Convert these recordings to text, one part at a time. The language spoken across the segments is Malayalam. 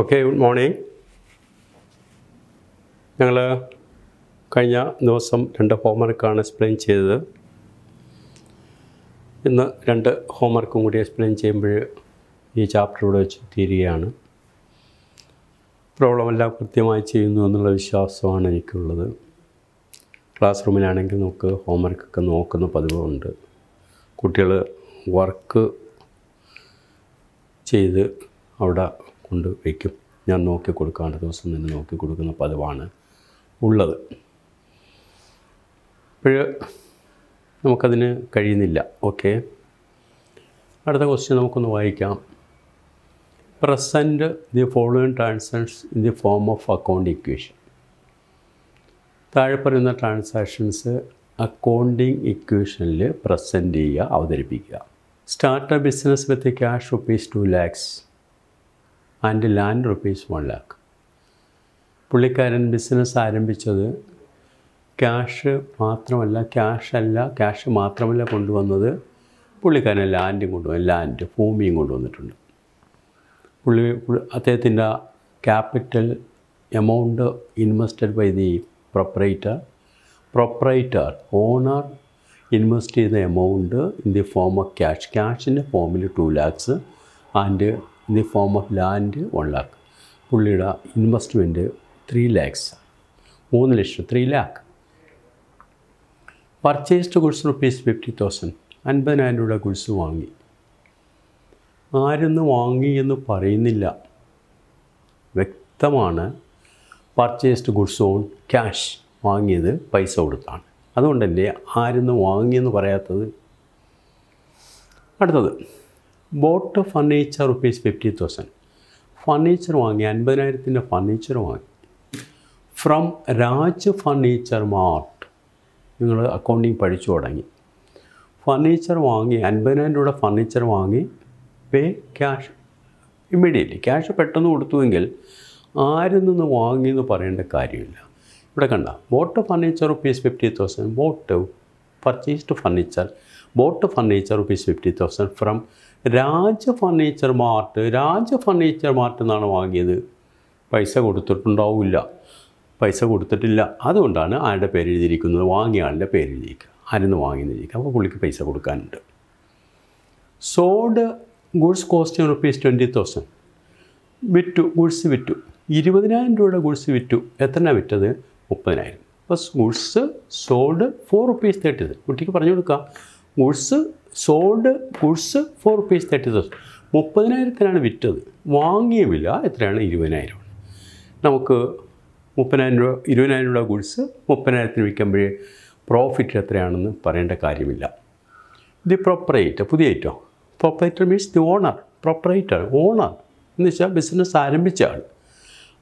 ഓക്കെ ഗുഡ് മോർണിംഗ് ഞങ്ങൾ കഴിഞ്ഞ ദിവസം രണ്ട് ഹോംവർക്കാണ് എക്സ്പ്ലെയിൻ ചെയ്തത് ഇന്ന് രണ്ട് ഹോംവർക്കും കൂടി എക്സ്പ്ലെയിൻ ചെയ്യുമ്പോൾ ഈ ചാപ്റ്റർ ഇവിടെ വെച്ച് തീരുകയാണ് പ്രോബ്ലമെല്ലാം കൃത്യമായി ചെയ്യുന്നു എന്നുള്ള വിശ്വാസമാണ് എനിക്കുള്ളത് ക്ലാസ് റൂമിലാണെങ്കിൽ നമുക്ക് ഹോംവർക്കൊക്കെ നോക്കുന്ന പതിവുണ്ട് കുട്ടികൾ വർക്ക് ചെയ്ത് അവിടെ കൊണ്ട് വയ്ക്കും ഞാൻ നോക്കി കൊടുക്കാണ്ട് ദിവസം നിന്ന് നോക്കി കൊടുക്കുന്ന പതിവാണ് ഉള്ളത് ഇപ്പോൾ നമുക്കതിന് കഴിയുന്നില്ല ഓക്കെ അടുത്ത ക്വസ്റ്റ്യൻ നമുക്കൊന്ന് വായിക്കാം present the following transactions in the form of account equation താഴെ പറയുന്ന ട്രാൻസാക്ഷൻസ് അക്കൗണ്ടിങ് ഇക്വേഷനിൽ പ്രസൻറ്റ് ചെയ്യുക അവതരിപ്പിക്കുക startup business with cash rupees two lakhs and land rupees one lakh പുള്ളിക്കാരൻ ബിസിനസ് ആരംഭിച്ചത് ക്യാഷ് മാത്രമല്ല ക്യാഷല്ല അല്ല ക്യാഷ് മാത്രമല്ല കൊണ്ടുവന്നത് പുള്ളിക്കാരൻ ലാൻഡും കൊണ്ടുവന്നു ലാൻഡ് ഭൂമിയും കൊണ്ടുവന്നിട്ടുണ്ട് പുള്ളി അദ്ദേഹത്തിൻ്റെ capital amount invested by the proprietor proprietor owner invest ചെയ്ത amount in the form of cash ക്യാഷിൻ്റെ ഫോമിൽ two lakhs and in the form of land one lakh പുള്ളിയുടെ ഇൻവെസ്റ്റ്മെൻറ്റ് ത്രീ ലാക്സ് മൂന്ന് ലക്ഷം three lakh purchased goods rupees fifty thousand അൻപതിനായിരം രൂപ ഗുഡ്സ് വാങ്ങി ആരെന്ന് വാങ്ങി എന്ന് പറയുന്നില്ല വ്യക്തമാണ് പർച്ചേസ്ഡ് ഗുഡ്സ് ഓൺ ക്യാഷ് വാങ്ങിയത് പൈസ കൊടുത്താണ് അതുകൊണ്ടല്ലേ ആരെന്ന് വാങ്ങിയെന്ന് പറയാത്തത് അടുത്തത് bought furniture rupees fifty thousand furniture വാങ്ങി അൻപതിനായിരത്തിൻ്റെ ഫർണിച്ചർ വാങ്ങി ഫ്രം രാജ് ഫർണിച്ചർ മാർട്ട് നിങ്ങൾ അക്കൗണ്ടിങ് പഠിച്ചു തുടങ്ങി ഫർണിച്ചർ വാങ്ങി അൻപതിനായിരം രൂപയുടെ ഫർണിച്ചർ വാങ്ങി പേ ക്യാഷ് ഇമ്മീഡിയറ്റ്ലി ക്യാഷ് പെട്ടെന്ന് കൊടുത്തുവെങ്കിൽ ആരിൽ നിന്ന് വാങ്ങി എന്ന് പറയേണ്ട കാര്യമില്ല ഇവിടെ കണ്ട bought furniture rupees fifty thousand bought purchased furniture bought furniture rupees fifty thousand from Raja furniture mart Raja furniture mart എന്നാണ് വാങ്ങിയത് പൈസ കൊടുത്തിട്ടുണ്ടാവില്ല പൈസ കൊടുത്തിട്ടില്ല അതുകൊണ്ടാണ് ആരുടെ പേര് എഴുതിയിരിക്കുന്നത് വാങ്ങിയ ആളുടെ പേര് എഴുതിയിരിക്കുക ആരെന്ന് വാങ്ങിയെന്നിരിക്കുക അപ്പോൾ പുള്ളിക്ക് പൈസ കൊടുക്കാനുണ്ട് sold goods costing rupees twenty thousand വിറ്റു ഗുഡ്സ് വിറ്റു ഇരുപതിനായിരം രൂപയുടെ ഗുഡ്സ് വിറ്റു എത്രയാണ് വിറ്റത് മുപ്പതിനായിരം അപ്പോൾ goods sold for rupees thirty കുട്ടിക്ക് പറഞ്ഞു കൊടുക്കുക goods sold goods for rupees thirty thousand മുപ്പതിനായിരത്തിനാണ് വിറ്റത് വാങ്ങിയ വില എത്രയാണ് ഇരുപതിനായിരം നമുക്ക് മുപ്പതിനായിരം രൂപ ഇരുപതിനായിരം രൂപ ഗുഡ്സ് മുപ്പതിനായിരത്തിന് വിൽക്കുമ്പോഴേ പ്രോഫിറ്റ് എത്രയാണെന്ന് പറയേണ്ട കാര്യമില്ല ദി പ്രൊപ്പറേറ്റർ പുതിയ ഐറ്റോ proprietor means the owner proprietor owner എന്ന് വെച്ചാൽ ബിസിനസ് ആരംഭിച്ച ആൾ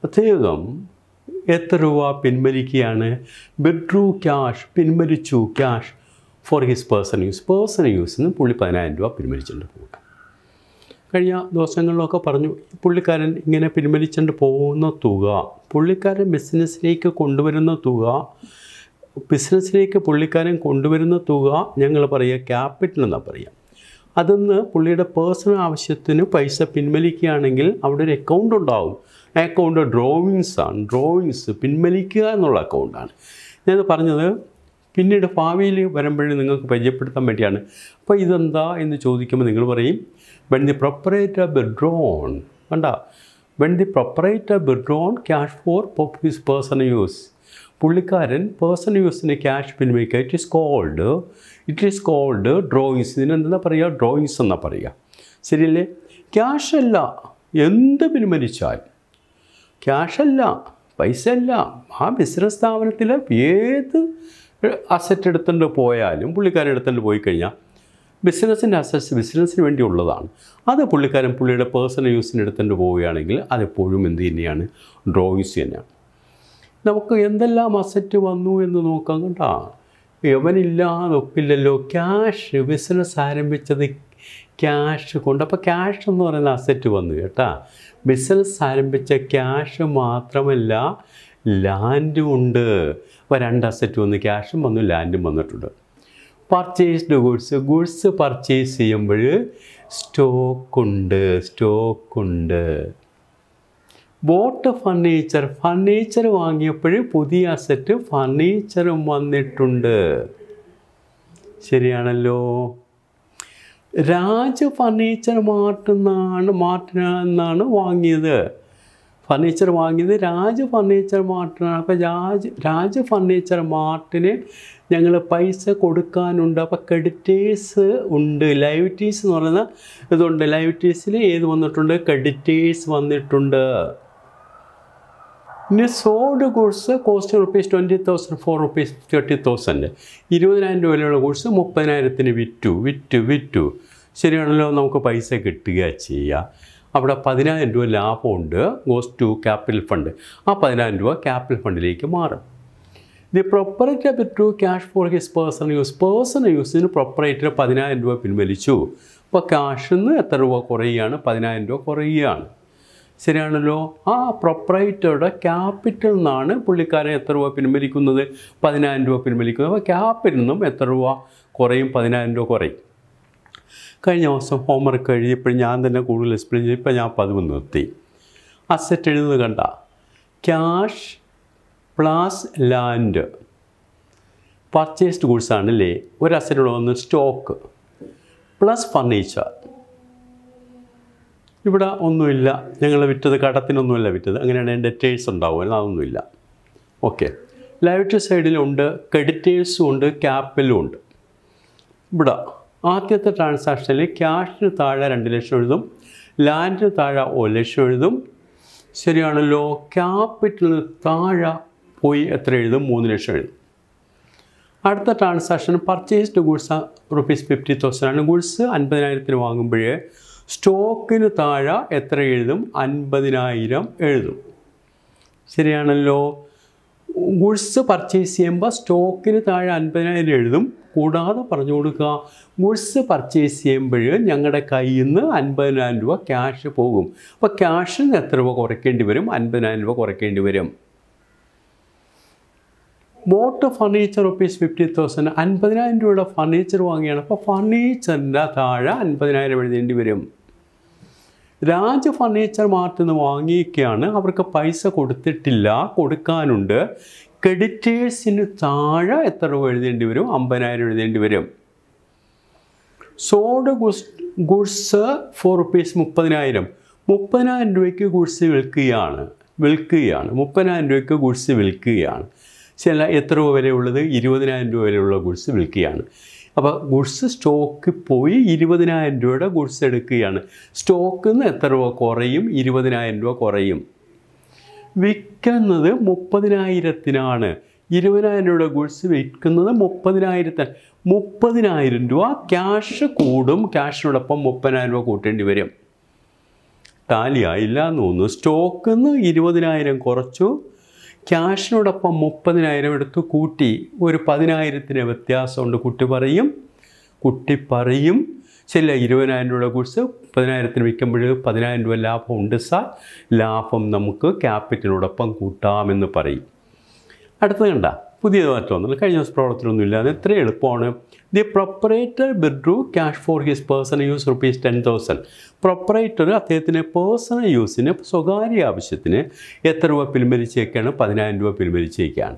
അദ്ദേഹം എത്ര രൂപ പിൻവലിക്കുകയാണ് ബിഡ്രൂ ക്യാഷ് പിൻവലിച്ചു cash for his person use personal use നിന്ന് പുള്ളി പതിനായിരം രൂപ പിൻവലിച്ചിട്ടുണ്ട് പോകുക കഴിഞ്ഞ ദിവസങ്ങളിലൊക്കെ പറഞ്ഞു പുള്ളിക്കാരൻ ഇങ്ങനെ പിൻവലിച്ചുകൊണ്ട് പോകുന്ന തുക പുള്ളിക്കാരൻ ബിസിനസ്സിലേക്ക് കൊണ്ടുവരുന്ന തുക ബിസിനസ്സിലേക്ക് പുള്ളിക്കാരൻ കൊണ്ടുവരുന്ന തുക ഞങ്ങൾ പറയുക ക്യാപിറ്റൽ എന്നാണ് പറയുക അതിന്ന് പുള്ളിയുടെ പേഴ്സണൽ ആവശ്യത്തിന് പൈസ പിൻവലിക്കുകയാണെങ്കിൽ അവിടെ ഒരു അക്കൗണ്ട് ഉണ്ടാവും അക്കൗണ്ട് ഡ്രോയിങ്സ് ആണ് ഡ്രോയിങ്സ് പിൻവലിക്കുക എന്നുള്ള അക്കൗണ്ടാണ് ഞാൻ പറഞ്ഞത് പിന്നീട് ഭാവിയിൽ വരുമ്പോഴേ നിങ്ങൾക്ക് പരിചയപ്പെടുത്താൻ വേണ്ടിയാണ് അപ്പോൾ ഇതെന്താ എന്ന് ചോദിക്കുമ്പോൾ നിങ്ങൾ പറയും വെൻ ദി പ്രൊപ്പറേറ്റർ ബെഡ്രോൺ വേണ്ട when the proprietor withdrawn cash for his personal use പുള്ളിക്കാരൻ പേഴ്സണൽ യൂസിന് ക്യാഷ് പിൻവലിക്കുക it is called it is called drawings ഇതിനെന്താ പറയുക ഡ്രോയിങ്സ് എന്നാണ് പറയുക ശരിയല്ലേ ക്യാഷ് അല്ല എന്ത് പിൻവലിച്ചാൽ ക്യാഷ് അല്ല പൈസ അല്ല ആ ബിസിനസ് സ്ഥാപനത്തിൽ ഏത് അസറ്റ് എടുത്തുകൊണ്ട് പോയാലും പുള്ളിക്കാരൻ എടുത്തുകൊണ്ട് പോയി കഴിഞ്ഞാൽ ബിസിനസ്സിൻ്റെ അസറ്റ്സ് ബിസിനസ്സിന് വേണ്ടി ഉള്ളതാണ് അത് പുള്ളിക്കാരൻ പുള്ളിയുടെ പേഴ്സണൽ യൂസിന് എടുത്തുകൊണ്ട് പോവുകയാണെങ്കിൽ അതെപ്പോഴും എന്ത് തന്നെയാണ് ഡ്രോയിങ്സ് തന്നെയാണ് നമുക്ക് എന്തെല്ലാം അസറ്റ് വന്നു എന്ന് നോക്കാം കണ്ടാ യവനില്ലാതെ ഒപ്പില്ലല്ലോ ക്യാഷ് ബിസിനസ് ആരംഭിച്ചത് ക്യാഷ് കൊണ്ട് അപ്പോൾ ക്യാഷ് എന്ന് പറയുന്ന അസറ്റ് വന്നു കേട്ടാ ബിസിനസ് ആരംഭിച്ച ക്യാഷ് മാത്രമല്ല ലാൻഡും ഉണ്ട് അപ്പോൾ രണ്ട് അസറ്റും ഒന്ന് ക്യാഷും വന്നു ലാൻഡും വന്നിട്ടുണ്ട് പർച്ചേസ്ഡ് ഗുഡ്സ് ഗുഡ്സ് പർച്ചേസ് ചെയ്യുമ്പോൾ സ്റ്റോക്കുണ്ട് സ്റ്റോക്കുണ്ട് ബോട്ട് ഫർണിച്ചർ ഫർണിച്ചർ വാങ്ങിയപ്പോൾ പുതിയ അസറ്റ് ഫർണിച്ചറും വന്നിട്ടുണ്ട് ശരിയാണല്ലോ രാജ ഫർണിച്ചർ മാർട്ടിൽ മാർട്ടിനാണ് വാങ്ങിയത് ഫർണിച്ചർ വാങ്ങിയത് രാജ് ഫർണിച്ചർ മാർട്ടിനാണ് അപ്പോൾ രാജ് രാജ് ഫർണിച്ചർ മാർട്ടിന് ഞങ്ങൾ പൈസ കൊടുക്കാനുണ്ട് അപ്പോൾ ക്രെഡിറ്റേഴ്സ് ഉണ്ട് ലൈവിറ്റീസ് എന്ന് പറയുന്ന ഇതുണ്ട് ലൈവിറ്റീസിൽ ഏത് വന്നിട്ടുണ്ട് ക്രെഡിറ്റേഴ്സ് വന്നിട്ടുണ്ട് പിന്നെ sold goods cost rupees twenty thousand for rupees thirty thousand ഇരുപതിനായിരം രൂപയിലുള്ള കോഴ്സ് മുപ്പതിനായിരത്തിന് വിറ്റു വിറ്റു വിറ്റു ശരിയാണല്ലോ നമുക്ക് പൈസ കിട്ടുക ചെയ്യുക അവിടെ പതിനായിരം രൂപ ലാഭമുണ്ട് ഗോസ് ടു ക്യാപിറ്റൽ ഫണ്ട് ആ പതിനായിരം രൂപ ക്യാപിറ്റൽ ഫണ്ടിലേക്ക് മാറും the proprietor to cash for his person use person യൂസിന് പ്രൊപ്പറേറ്റർ പതിനായിരം രൂപ പിൻവലിച്ചു അപ്പോൾ ക്യാഷിൽ നിന്ന് എത്ര രൂപ കുറയുകയാണ് പതിനായിരം രൂപ കുറയുകയാണ് ശരിയാണല്ലോ ആ പ്രൊപ്പറേറ്ററുടെ ക്യാപിറ്റൽ നിന്നാണ് പുള്ളിക്കാരൻ എത്ര രൂപ പിൻവലിക്കുന്നത് പതിനായിരം രൂപ പിൻവലിക്കുന്നത് അപ്പോൾ ക്യാപിറ്റൽ നിന്നും എത്ര രൂപ കുറയും പതിനായിരം രൂപ കുറയും കഴിഞ്ഞ ദിവസം ഹോംവർക്ക് എഴുതിയപ്പോൾ ഞാൻ തന്നെ കൂടുതൽ എക്സ്പ്ലെയിൻ ചെയ്തു ഇപ്പം ഞാൻ പതിവ് നിർത്തി അസറ്റ് എഴുതുന്നത് കണ്ട cash plus land purchased goods ആണല്ലേ ഒരു അസെറ്റ് വന്ന് സ്റ്റോക്ക് പ്ലസ് ഫർണിച്ചർ ഇവിടെ ഒന്നുമില്ല ഞങ്ങൾ വിറ്റത് കടത്തിനൊന്നുമില്ല വിറ്റത് അങ്ങനെയാണ് ഡെറ്റേഴ്സ് അല്ല അതൊന്നുമില്ല ഓക്കെ ലൈറ്റ് സൈഡിലുണ്ട് ക്രെഡിറ്റേഴ്സും ഉണ്ട് ക്യാപ്പലും ഉണ്ട് ഇവിടെ ആദ്യത്തെ ട്രാൻസാക്ഷനിൽ ക്യാഷിന് താഴെ രണ്ട് ലക്ഷം എഴുതും ലാൻഡിന് താഴെ ഒരു ലക്ഷം എഴുതും ശരിയാണല്ലോ ക്യാപിറ്റലിന് താഴെ പോയി എത്ര എഴുതും മൂന്ന് ലക്ഷം എഴുതും അടുത്ത transaction purchased goods rupees fifty thousand ആണ് ഗുഡ്സ് അൻപതിനായിരത്തിന് വാങ്ങുമ്പോഴേ സ്റ്റോക്കിന് താഴെ എത്ര എഴുതും അൻപതിനായിരം എഴുതും ശരിയാണല്ലോ ഗുഡ്സ് പർച്ചേസ് ചെയ്യുമ്പോൾ സ്റ്റോക്കിന് താഴെ അൻപതിനായിരം എഴുതും കൂടാതെ പറഞ്ഞു കൊടുക്കുക ഗുഡ്സ് പർച്ചേസ് ചെയ്യുമ്പോൾ ഞങ്ങളുടെ കയ്യിൽ നിന്ന് അൻപതിനായിരം രൂപ ക്യാഷ് പോകും അപ്പോൾ നിന്ന് എത്ര രൂപ കുറയ്ക്കേണ്ടി വരും അൻപതിനായിരം രൂപ കുറയ്ക്കേണ്ടി വരും bought furniture rupees fifty thousand അൻപതിനായിരം രൂപയുടെ ഫർണിച്ചർ വാങ്ങിയാണ് അപ്പോൾ ഫർണിച്ചറിൻ്റെ താഴെ അൻപതിനായിരം എഴുതേണ്ടി വരും രാജ ഫർണിച്ചർ മാർട്ടിൽ നിന്ന് വാങ്ങിയൊക്കെയാണ് അവർക്ക് പൈസ കൊടുത്തിട്ടില്ല കൊടുക്കാനുണ്ട് ക്രെഡിറ്റേഴ്സിന് താഴെ എത്ര രൂപ എഴുതേണ്ടി വരും അമ്പതിനായിരം എഴുതേണ്ടി വരും sold goods goods for rupees മുപ്പതിനായിരം മുപ്പതിനായിരം രൂപയ്ക്ക് ഗുഡ്സ് വിൽക്കുകയാണ് വിൽക്കുകയാണ് മുപ്പതിനായിരം രൂപയ്ക്ക് ഗുഡ്സ് വിൽക്കുകയാണ് ചില എത്ര രൂപ വിലയുള്ളത് ഇരുപതിനായിരം രൂപ വിലയുള്ള ഗുഡ്സ് വിൽക്കുകയാണ് അപ്പോൾ ഗുഡ്സ് സ്റ്റോക്ക് പോയി ഇരുപതിനായിരം രൂപയുടെ ഗുഡ്സ് എടുക്കുകയാണ് സ്റ്റോക്കിൽ നിന്ന് എത്ര രൂപ കുറയും ഇരുപതിനായിരം രൂപ കുറയും വിൽക്കുന്നത് മുപ്പതിനായിരത്തിനാണ് ഇരുപതിനായിരം രൂപയുടെ ഗുഡ്സ് വിൽക്കുന്നത് മുപ്പതിനായിരത്തിന് മുപ്പതിനായിരം രൂപ ക്യാഷ് കൂടും ക്യാഷിനോടൊപ്പം മുപ്പതിനായിരം രൂപ കൂട്ടേണ്ടി വരും ടാലിയായില്ല എന്ന് തോന്നുന്നു സ്റ്റോക്ക് നിന്ന് ഇരുപതിനായിരം കുറച്ചു ക്യാഷിനോടൊപ്പം മുപ്പതിനായിരം എടുത്ത് കൂട്ടി ഒരു പതിനായിരത്തിൻ്റെ വ്യത്യാസമുണ്ട് കുട്ടി പറയും കുട്ടി പറയും ചില ഇരുപതിനായിരം രൂപയുടെ കോഴ്സ് പതിനായിരത്തിന് വിൽക്കുമ്പോൾ പതിനായിരം രൂപ ലാഭം ഉണ്ട് സാർ ലാഭം നമുക്ക് ക്യാപിറ്റലിനോടൊപ്പം കൂട്ടാമെന്ന് പറയും അടുത്തത് കണ്ട പുതിയ മാറ്റം കഴിഞ്ഞ ദിവസം പ്രവർത്തനമൊന്നും ഇല്ലാതെ എത്ര എളുപ്പമാണ് the proprietor withdrew cash for his personal use rupees ten thousand proprietor അദ്ദേഹത്തിന് പേഴ്സണൽ യൂസിന് സ്വകാര്യ ആവശ്യത്തിന് എത്ര രൂപ പിൻവലിച്ചേക്കാണ് പതിനായിരം രൂപ പിൻവലിച്ചേക്കാണ്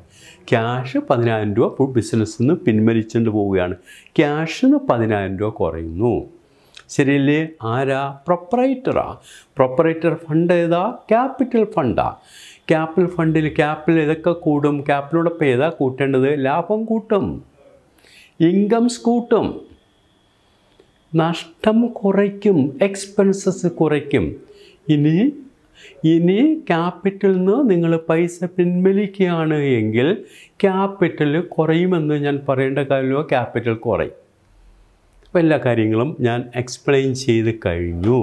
ക്യാഷ് പതിനായിരം രൂപ ബിസിനസ്സിൽ നിന്ന് പിൻവലിച്ചുകൊണ്ട് പോവുകയാണ് ക്യാഷിന് പതിനായിരം രൂപ കുറയുന്നു ശരിയല്ലേ ആരാ പ്രൊപ്പറേറ്ററാ പ്രൊപ്പറേറ്റർ ഫണ്ട് ഏതാ ക്യാപിറ്റൽ ഫണ്ടാണ് ക്യാപിറ്റൽ ഫണ്ടിൽ ക്യാപിറ്റൽ ഏതൊക്കെ കൂടും ക്യാപിറ്റലോടൊപ്പം ഏതാ കൂട്ടേണ്ടത് ലാഭം കൂട്ടും ഇൻകംസ് കൂട്ടും നഷ്ടം കുറയ്ക്കും എക്സ്പെൻസസ് കുറയ്ക്കും ഇനി ഇനി ക്യാപിറ്റലിൽ നിന്ന് നിങ്ങൾ പൈസ പിൻവലിക്കുകയാണ് എങ്കിൽ ക്യാപിറ്റൽ കുറയുമെന്ന് ഞാൻ പറയേണ്ട കാര്യമോ ക്യാപിറ്റൽ കുറയും അപ്പോൾ എല്ലാ കാര്യങ്ങളും ഞാൻ എക്സ്പ്ലെയിൻ ചെയ്ത് കഴിഞ്ഞു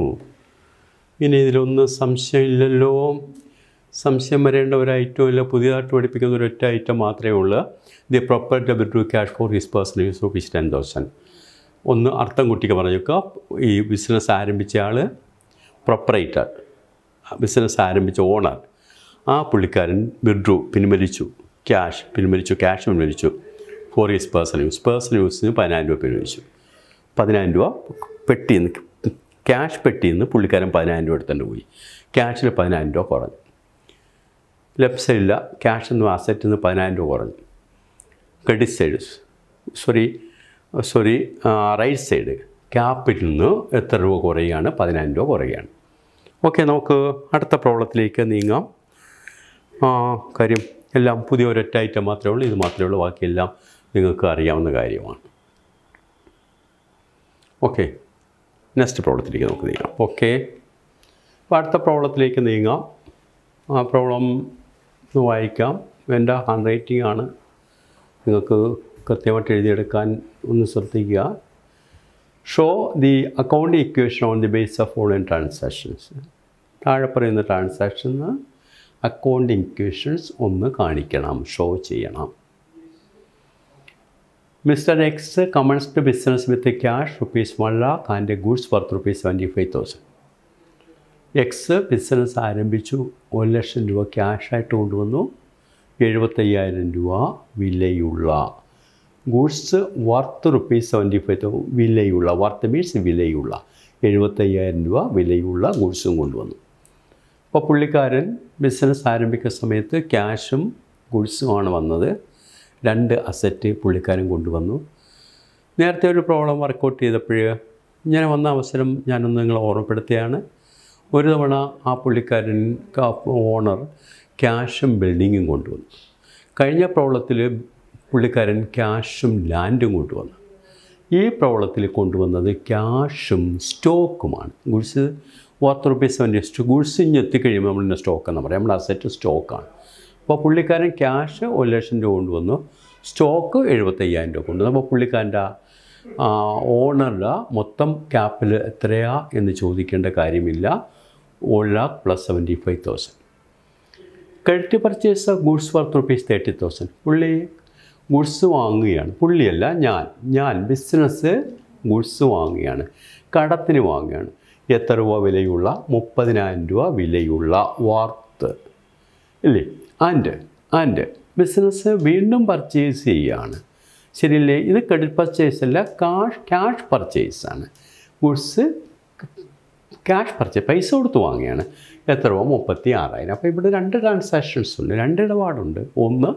ഇനി ഇതിലൊന്നും സംശയമില്ലല്ലോ സംശയം വരേണ്ട ഒരു ഐറ്റം ഇല്ല പുതിയതായിട്ട് പഠിപ്പിക്കുന്ന ഒറ്റ ഐറ്റം മാത്രമേ ഉള്ളൂ the proper double to cash for his personal use of his ten thousand ഒന്ന് അർത്ഥം കുട്ടിക്ക് പറഞ്ഞേക്കുക ഈ ബിസിനസ് ആരംഭിച്ച ആൾ പ്രൊപ്പറേറ്റർ ബിസിനസ് ആരംഭിച്ച ഓണർ ആ പുള്ളിക്കാരൻ വിഡ്രു പിൻവലിച്ചു ക്യാഷ് പിൻവലിച്ചു ക്യാഷ് പിൻവലിച്ചു for his personal use personal യൂസിന് പതിനായിരം രൂപ പിൻവലിച്ചു പതിനായിരം രൂപ പെട്ടിന്ന് നിന്ന് ക്യാഷ് പെട്ടിന്ന് നിന്ന് പുള്ളിക്കാരൻ പതിനായിരം രൂപ എടുത്തുകൊണ്ട് പോയി ക്യാഷിന് പതിനായിരം രൂപ കുറഞ്ഞു ലെഫ്റ്റ് സൈഡിൽ ക്യാഷ് എന്നും അസറ്റ് നിന്ന് പതിനായിരം രൂപ കുറഞ്ഞു credit side sorry sorry right side ക്യാപിറ്റലിൽ നിന്ന് എത്ര രൂപ കുറയുകയാണ് പതിനായിരം രൂപ കുറയുകയാണ് ഓക്കെ നമുക്ക് അടുത്ത പ്രോബ്ലത്തിലേക്ക് നീങ്ങാം കാര്യം എല്ലാം പുതിയ ഒരൊറ്റ ഐറ്റം മാത്രമേ ഉള്ളൂ ഇത് മാത്രമേ ഉള്ളൂ ബാക്കിയെല്ലാം നിങ്ങൾക്ക് അറിയാവുന്ന കാര്യമാണ് ഓക്കെ നെക്സ്റ്റ് പ്രോബ്ലത്തിലേക്ക് നമുക്ക് നീങ്ങാം ഓക്കെ അപ്പോൾ അടുത്ത പ്രോബ്ലത്തിലേക്ക് നീങ്ങാം ആ പ്രോബ്ലം ഇത് വായിക്കാം എൻ്റെ ഹാൻഡ് റൈറ്റിംഗ് ആണ് നിങ്ങൾക്ക് കൃത്യമായിട്ട് എഴുതിയെടുക്കാൻ ഒന്ന് ശ്രദ്ധിക്കുക show the account equation on the base of online transactions താഴെ പറയുന്ന ട്രാൻസാക്ഷന് അക്കൗണ്ട് ഇക്വേഷൻസ് ഒന്ന് കാണിക്കണം ഷോ ചെയ്യണം mister X commences to business with cash rupees one lakh and goods worth rupees twenty five thousand X business ആരംഭിച്ചു ഒരു ലക്ഷം രൂപ ക്യാഷായിട്ട് കൊണ്ടുവന്നു എഴുപത്തയ്യായിരം രൂപ വിലയുള്ള goods worth rupees seventy five തൗ വിലയുള്ള വർത്ത് മീൻസ് വിലയുള്ള എഴുപത്തയ്യായിരം രൂപ വിലയുള്ള ഗുഡ്സും കൊണ്ടുവന്നു അപ്പോൾ പുള്ളിക്കാരൻ ബിസിനസ് ആരംഭിക്കുന്ന സമയത്ത് ക്യാഷും ഗുഡ്സുമാണ് വന്നത് രണ്ട് അസറ്റ് പുള്ളിക്കാരൻ കൊണ്ടുവന്നു നേരത്തെ ഒരു പ്രോബ്ലം വർക്കൗട്ട് ചെയ്തപ്പോൾ ഇങ്ങനെ വന്ന അവസരം ഞാനൊന്ന് നിങ്ങളെ ഓർമ്മപ്പെടുത്തിയാണ് ഒരു തവണ ആ പുള്ളിക്കാരൻ ഓണർ ക്യാഷും ബിൽഡിങ്ങും കൊണ്ടുവന്നു കഴിഞ്ഞ പ്രോളത്തിൽ പുള്ളിക്കാരൻ ക്യാഷും ലാൻഡും കൊണ്ടുവന്നു ഈ പ്രോളത്തിൽ കൊണ്ടുവന്നത് ക്യാഷും സ്റ്റോക്കുമാണ് ഗുഡ്സ് പത്ത് റുപ്പീസ് സെവൻറ്റി ഗുഡ്സ് ഗുഡ്സിഞ്ഞ് എത്തിക്കഴിയുമ്പോൾ നമ്മളിൻ്റെ സ്റ്റോക്ക് എന്ന് പറയും നമ്മുടെ അസറ്റ് സ്റ്റോക്കാണ് അപ്പോൾ പുള്ളിക്കാരൻ ക്യാഷ് ഒരു ലക്ഷം രൂപ കൊണ്ടുവന്നു സ്റ്റോക്ക് എഴുപത്തയ്യായിരം രൂപ കൊണ്ടുവന്നു അപ്പോൾ പുള്ളിക്കാരൻ്റെ ഓണറുടെ മൊത്തം ക്യാപിൽ എത്രയാ എന്ന് ചോദിക്കേണ്ട കാര്യമില്ല one lakh plus 75,000. Credit purchase goods goods rupees thirty thousand പുള്ളി ഗുഡ്സ് വാങ്ങുകയാണ് പുള്ളിയല്ല ഞാൻ ഞാൻ ബിസിനസ് ഗുഡ്സ് വാങ്ങുകയാണ് കടത്തിന് വാങ്ങുകയാണ് എത്ര രൂപ വിലയുള്ള മുപ്പതിനായിരം രൂപ വിലയുള്ള വാർത്ത് ഇല്ലേ ആൻഡ് ആൻഡ് ബിസിനസ് വീണ്ടും പർച്ചേസ് ചെയ്യുകയാണ് ശരിയല്ലേ ഇത് ക്രെഡിറ്റ് പർച്ചേസ് അല്ല കാഷ് ക്യാഷ് ആണ് ഗുഡ്സ് ക്യാഷ് പറിച്ച് പൈസ കൊടുത്ത് വാങ്ങിയാണ് എത്ര രൂപ മുപ്പത്തി ആറായിരം അപ്പോൾ ഇവിടെ രണ്ട് ട്രാൻസാക്ഷൻസ് ഉണ്ട് രണ്ട് ഇടപാടുണ്ട് ഒന്ന്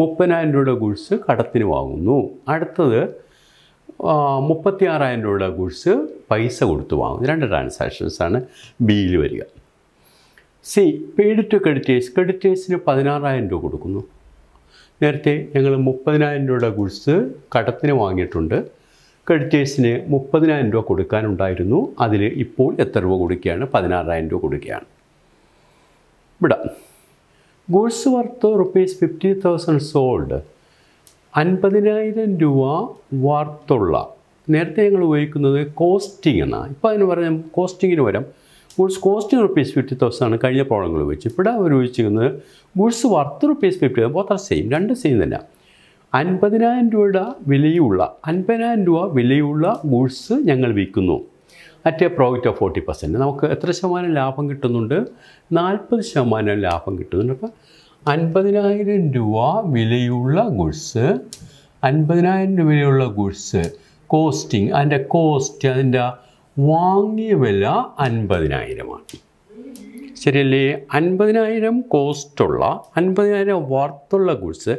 മുപ്പതിനായിരം രൂപയുടെ ഗുഡ്സ് കടത്തിന് വാങ്ങുന്നു അടുത്തത് മുപ്പത്തി ആറായിരം രൂപയുടെ ഗുഡ്സ് പൈസ കൊടുത്ത് വാങ്ങുന്നു രണ്ട് ട്രാൻസാക്ഷൻസാണ് ബിയിൽ വരിക സി പെയ്ഡ് ടു ക്രെഡിറ്റേഴ്സ് ക്രെഡിറ്റേഴ്സിന് പതിനാറായിരം രൂപ കൊടുക്കുന്നു നേരത്തെ ഞങ്ങൾ മുപ്പതിനായിരം രൂപയുടെ ഗുഡ്സ് കടത്തിന് വാങ്ങിയിട്ടുണ്ട് ക്രെഡിറ്റേഴ്സിന് മുപ്പതിനായിരം രൂപ കൊടുക്കാനുണ്ടായിരുന്നു അതിൽ ഇപ്പോൾ എത്ര രൂപ കൊടുക്കുകയാണ് പതിനാറായിരം രൂപ കൊടുക്കുകയാണ് ഇവിടെ goods worth rupees fifty thousand sold അൻപതിനായിരം രൂപ വർത്തുള്ള നേരത്തെ ഞങ്ങൾ ഉപയോഗിക്കുന്നത് കോസ്റ്റിംഗ് എന്നാണ് ഇപ്പോൾ അതിന് പറഞ്ഞാൽ കോസ്റ്റിങ്ങിന് പകരം goods costing rupees fifty thousand ആണ് കഴിഞ്ഞ പ്രോബ്ലങ്ങൾ ഉപയോഗിച്ച് ഇവിടെ അവർ ഉപയോഗിച്ചിരിക്കുന്നത് ഗുഡ്സ് വർത്ത് റുപ്പീസ് ഫിഫ്റ്റി അപ്പോൾ അത്ര സെയിം രണ്ട് സെയിം തന്നെയാണ് അൻപതിനായിരം രൂപയുടെ വിലയുള്ള അൻപതിനായിരം രൂപ വിലയുള്ള ഗുഡ്സ് ഞങ്ങൾ വിൽക്കുന്നു at a profit of forty percent നമുക്ക് എത്ര ശതമാനം ലാഭം കിട്ടുന്നുണ്ട് നാൽപ്പത് ശതമാനം ലാഭം കിട്ടുന്നുണ്ട് അപ്പോൾ അൻപതിനായിരം രൂപ വിലയുള്ള ഗുഡ്സ് അൻപതിനായിരം രൂപ വിലയുള്ള ഗുഡ്സ് കോസ്റ്റിങ് അതിൻ്റെ കോസ്റ്റ് അതിൻ്റെ വാങ്ങിയ വില അൻപതിനായിരമാണ് ശരിയല്ലേ അൻപതിനായിരം കോസ്റ്റുള്ള അൻപതിനായിരം വർത്തുള്ള ഗുഡ്സ്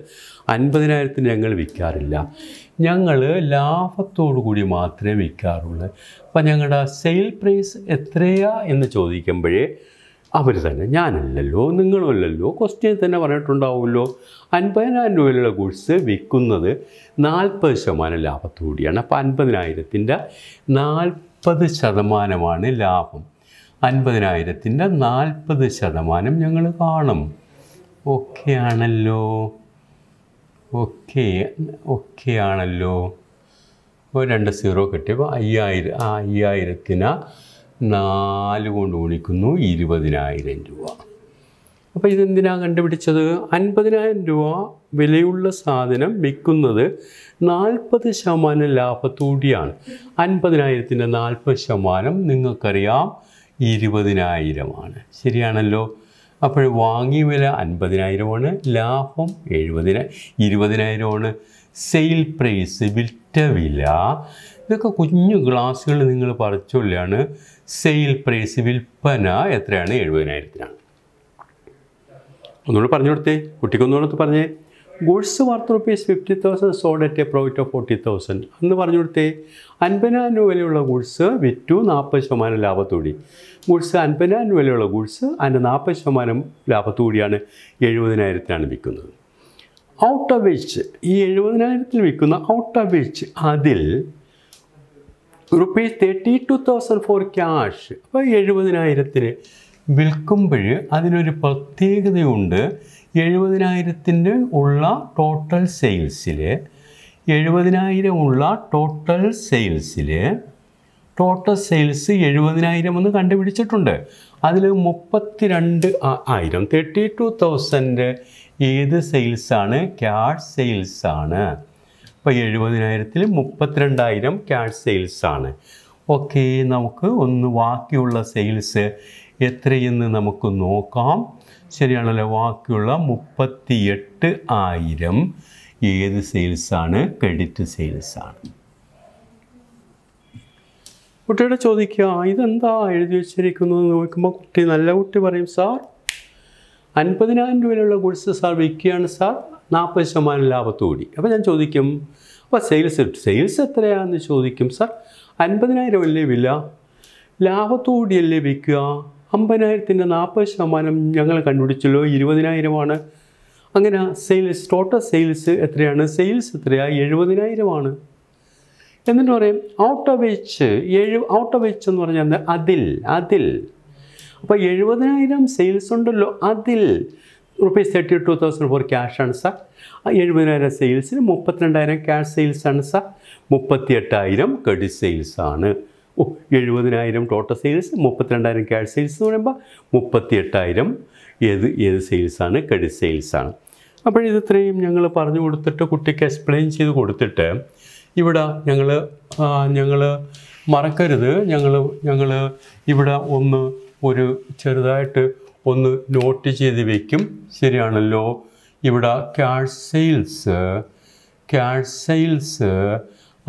അൻപതിനായിരത്തിന് ഞങ്ങൾ വിൽക്കാറില്ല ഞങ്ങൾ ലാഭത്തോടു കൂടി മാത്രമേ വിൽക്കാറുള്ളൂ അപ്പം ഞങ്ങളുടെ സെയിൽ പ്രൈസ് എത്രയാ എന്ന് ചോദിക്കുമ്പോഴേ അവർ തന്നെ ഞാനല്ലല്ലോ നിങ്ങളുമല്ലല്ലോ ക്വസ്റ്റ്യൻ തന്നെ പറഞ്ഞിട്ടുണ്ടാവുമല്ലോ അൻപതിനായിരം രൂപയിലുള്ള ഗുഡ്സ് വിൽക്കുന്നത് നാൽപ്പത് ശതമാനം ലാഭത്തോടുകൂടിയാണ് അപ്പോൾ അൻപതിനായിരത്തിൻ്റെ നാൽപ്പത് ശതമാനമാണ് ലാഭം അൻപതിനായിരത്തിൻ്റെ നാൽപ്പത് ശതമാനം ഞങ്ങൾ കാണും ഓക്കെ ആണല്ലോ ഓക്കെ ഓക്കെ ആണല്ലോ ഓ രണ്ട് സീറോ കിട്ടിയപ്പോൾ അയ്യായിരം ആ അയ്യായിരത്തിന് നാല് കൊണ്ട് ഗുണിക്കുന്നു ഇരുപതിനായിരം രൂപ അപ്പോൾ ഇതെന്തിനാണ് കണ്ടുപിടിച്ചത് അൻപതിനായിരം രൂപ വിലയുള്ള സാധനം വിൽക്കുന്നത് നാൽപ്പത് ശതമാനം ലാഭത്തോടിയാണ് അൻപതിനായിരത്തിൻ്റെ നാൽപ്പത് ശതമാനം നിങ്ങൾക്കറിയാം ഇരുപതിനായിരമാണ് ശരിയാണല്ലോ അപ്പോൾ വാങ്ങിയ വില അൻപതിനായിരമാണ് ലാഭം എഴുപതിന ഇരുപതിനായിരമാണ് സെയിൽ പ്രൈസ് വിറ്റ വില ഇതൊക്കെ കുഞ്ഞു ഗ്ലാസ്സുകൾ നിങ്ങൾ പറിച്ചുള്ളിയാണ് സെയിൽ പ്രൈസ് വിൽപ്പന എത്രയാണ് എഴുപതിനായിരത്തിനാണ് ഒന്നുകൂടെ പറഞ്ഞു കൊടുത്തേ കുട്ടിക്കൊന്നുകൂടെ പറഞ്ഞേ goods worth rupees fifty thousand sold at a profit of forty thousand എന്ന് പറഞ്ഞു കൊടുത്തേ അൻപതിനായിരം രൂപ വിലയുള്ള ഗുഡ്സ് വിറ്റു നാൽപ്പത് ശതമാനം ലാഭത്തോടി ഗുഡ്സ് അൻപതിനായിരം രൂപ വിലയുള്ള ഗുഡ്സ് അതിൻ്റെ നാൽപ്പത് ശതമാനം ലാഭത്തോടിയാണ് എഴുപതിനായിരത്തിനാണ് വിൽക്കുന്നത് ഔട്ട് ഓഫ് വിച്ച് ഈ എഴുപതിനായിരത്തിൽ വിൽക്കുന്ന ഔട്ട് ഓഫ് വിച്ച് അതിൽ rupees thirty two thousand for cash അപ്പോൾ എഴുപതിനായിരത്തിന് വിൽക്കുമ്പോൾ അതിനൊരു പ്രത്യേകതയുണ്ട് എഴുപതിനായിരത്തിൻ്റെ ഉള്ള ടോട്ടൽ സെയിൽസിൽ എഴുപതിനായിരം ഉള്ള ടോട്ടൽ സെയിൽസിൽ ടോട്ടൽ സെയിൽസ് എഴുപതിനായിരം എന്ന് കണ്ടുപിടിച്ചിട്ടുണ്ട് അതിൽ മുപ്പത്തി രണ്ട് ആയിരം തേർട്ടി ടു തൗസൻഡ് ഏത് സെയിൽസാണ് ക്യാഷ് സെയിൽസാണ് അപ്പോൾ എഴുപതിനായിരത്തിൽ മുപ്പത്തിരണ്ടായിരം ക്യാഷ് സെയിൽസാണ് ഓക്കെ നമുക്ക് ഒന്ന് ബാക്കിയുള്ള സെയിൽസ് എത്രയെന്ന് നമുക്ക് നോക്കാം ശരിയാണല്ലോ ബാക്കിയുള്ള എട്ട് ആയിരം ഏത് സെയിൽസാണ് ക്രെഡിറ്റ് സെയിൽസാണ് കുട്ടിയുടെ ചോദിക്കുക ഇതെന്താ എഴുതി വെച്ചിരിക്കുന്നത് നോക്കുമ്പോൾ കുട്ടി നല്ല കുട്ടി പറയും സാർ അൻപതിനായിരം രൂപയിലുള്ള ഗുഡ്സ് സാർ വിൽക്കുകയാണ് സാർ നാൽപ്പത് ശതമാനം ലാഭത്തോടി അപ്പോൾ ഞാൻ ചോദിക്കും അപ്പോൾ സെയിൽസ് സെയിൽസ് എത്രയാണെന്ന് ചോദിക്കും സാർ അൻപതിനായിരം അല്ലേ വില ലാഭത്തോടിയല്ലേ വിൽക്കുക അമ്പതിനായിരത്തിൻ്റെ നാൽപ്പത് ശതമാനം ഞങ്ങൾ കണ്ടുപിടിച്ചല്ലോ ഇരുപതിനായിരമാണ് അങ്ങനെ സെയിൽസ് ടോട്ടൽ സെയിൽസ് എത്രയാണ് സെയിൽസ് എത്രയാണ് എഴുപതിനായിരമാണ് എന്നിട്ട് പറയും ഔട്ട് ഓഫ് വെച്ച് എഴു ഔട്ട് ഓഫ് വെച്ച് എന്ന് പറഞ്ഞാൽ അതിൽ അതിൽ അപ്പോൾ എഴുപതിനായിരം സെയിൽസ് ഉണ്ടല്ലോ അതിൽ rupees thirty two thousand for ക്യാഷാണ് സാർ ആ എഴുപതിനായിരം സെയിൽസിന് മുപ്പത്തിരണ്ടായിരം ക്യാഷ് സെയിൽസാണ് സാർ മുപ്പത്തി മുപ്പത്തിയെട്ടായിരം ക്രെഡിറ്റ് സെയിൽസാണ് ഓ എഴുപതിനായിരം ടോട്ടൽ സെയിൽസ് മുപ്പത്തിരണ്ടായിരം ക്യാഷ് സെയിൽസ് എന്ന് പറയുമ്പോൾ മുപ്പത്തി എട്ടായിരം ഏത് ഏത് സെയിൽസാണ് ക്രെഡിറ്റ് സെയിൽസാണ് അപ്പോൾ ഇതിത്രയും ഞങ്ങൾ പറഞ്ഞു കൊടുത്തിട്ട് കുട്ടിക്ക് എക്സ്പ്ലെയിൻ ചെയ്ത് കൊടുത്തിട്ട് ഇവിടെ ഞങ്ങൾ ഞങ്ങൾ മറക്കരുത് ഞങ്ങൾ ഞങ്ങൾ ഇവിടെ ഒന്ന് ഒരു ചെറുതായിട്ട് ഒന്ന് നോട്ട് ചെയ്ത് വയ്ക്കും ശരിയാണല്ലോ ഇവിടെ ക്യാഷ് സെയിൽസ് ക്യാഷ് സെയിൽസ്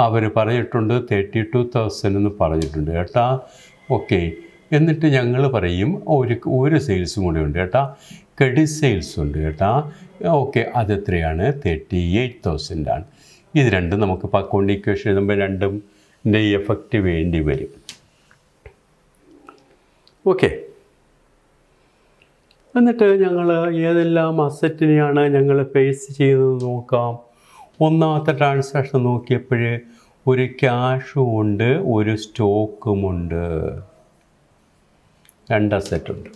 അവർ പറഞ്ഞിട്ടുണ്ട് തേർട്ടി ടു തൗസൻഡ് എന്ന് പറഞ്ഞിട്ടുണ്ട് കേട്ടാ ഓക്കെ എന്നിട്ട് ഞങ്ങൾ പറയും ഒരു ഒരു സെയിൽസും കൂടി ഉണ്ട് കേട്ടാ ക്രെഡിറ്റ് സെയിൽസ് ഉണ്ട് കേട്ടാ ഓക്കെ അതെത്രയാണ് തേർട്ടി എയ്റ്റ് തൗസൻഡ് ആണ് ഇത് രണ്ടും നമുക്ക് ഇപ്പോൾ അക്കൗണ്ട് ഇക്വേഷൻ എഴുതുമ്പോൾ രണ്ടും എഫക്റ്റ് വേണ്ടി വരും ഓക്കെ എന്നിട്ട് ഞങ്ങൾ ഏതെല്ലാം അസറ്റിനെയാണ് ഞങ്ങൾ ഫേസ് ചെയ്യുന്നത് നോക്കാം ഒന്നാമത്തെ ട്രാൻസാക്ഷൻ നോക്കിയപ്പോൾ ഒരു ക്യാഷും ഉണ്ട് ഒരു സ്റ്റോക്കുമുണ്ട് രണ്ട് അസറ്റുണ്ട്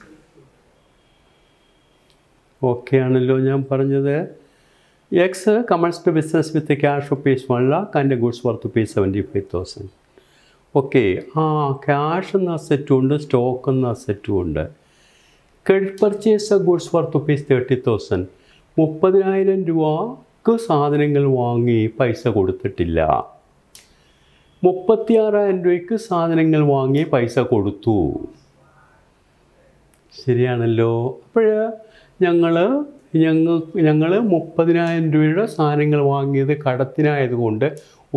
ഓക്കെ ആണല്ലോ ഞാൻ പറഞ്ഞത് X to business with cash rupees one lakh and goods worth rupees seventy five thousand okay ആ ക്യാഷ് എന്ന അസറ്റും ഉണ്ട് സ്റ്റോക്ക് എന്ന അസറ്റും ഉണ്ട് credit purchase goods worth rupees thirty thousand മുപ്പതിനായിരം രൂപ നമുക്ക് സാധനങ്ങൾ വാങ്ങി പൈസ കൊടുത്തിട്ടില്ല ആറായിരം രൂപയ്ക്ക് സാധനങ്ങൾ വാങ്ങി പൈസ കൊടുത്തു ശരിയാണല്ലോ അപ്പോൾ ഞങ്ങൾ ഞങ്ങൾ ഞങ്ങൾ മുപ്പതിനായിരം രൂപയുടെ സാധനങ്ങൾ വാങ്ങിയത് കടത്തിനായതുകൊണ്ട്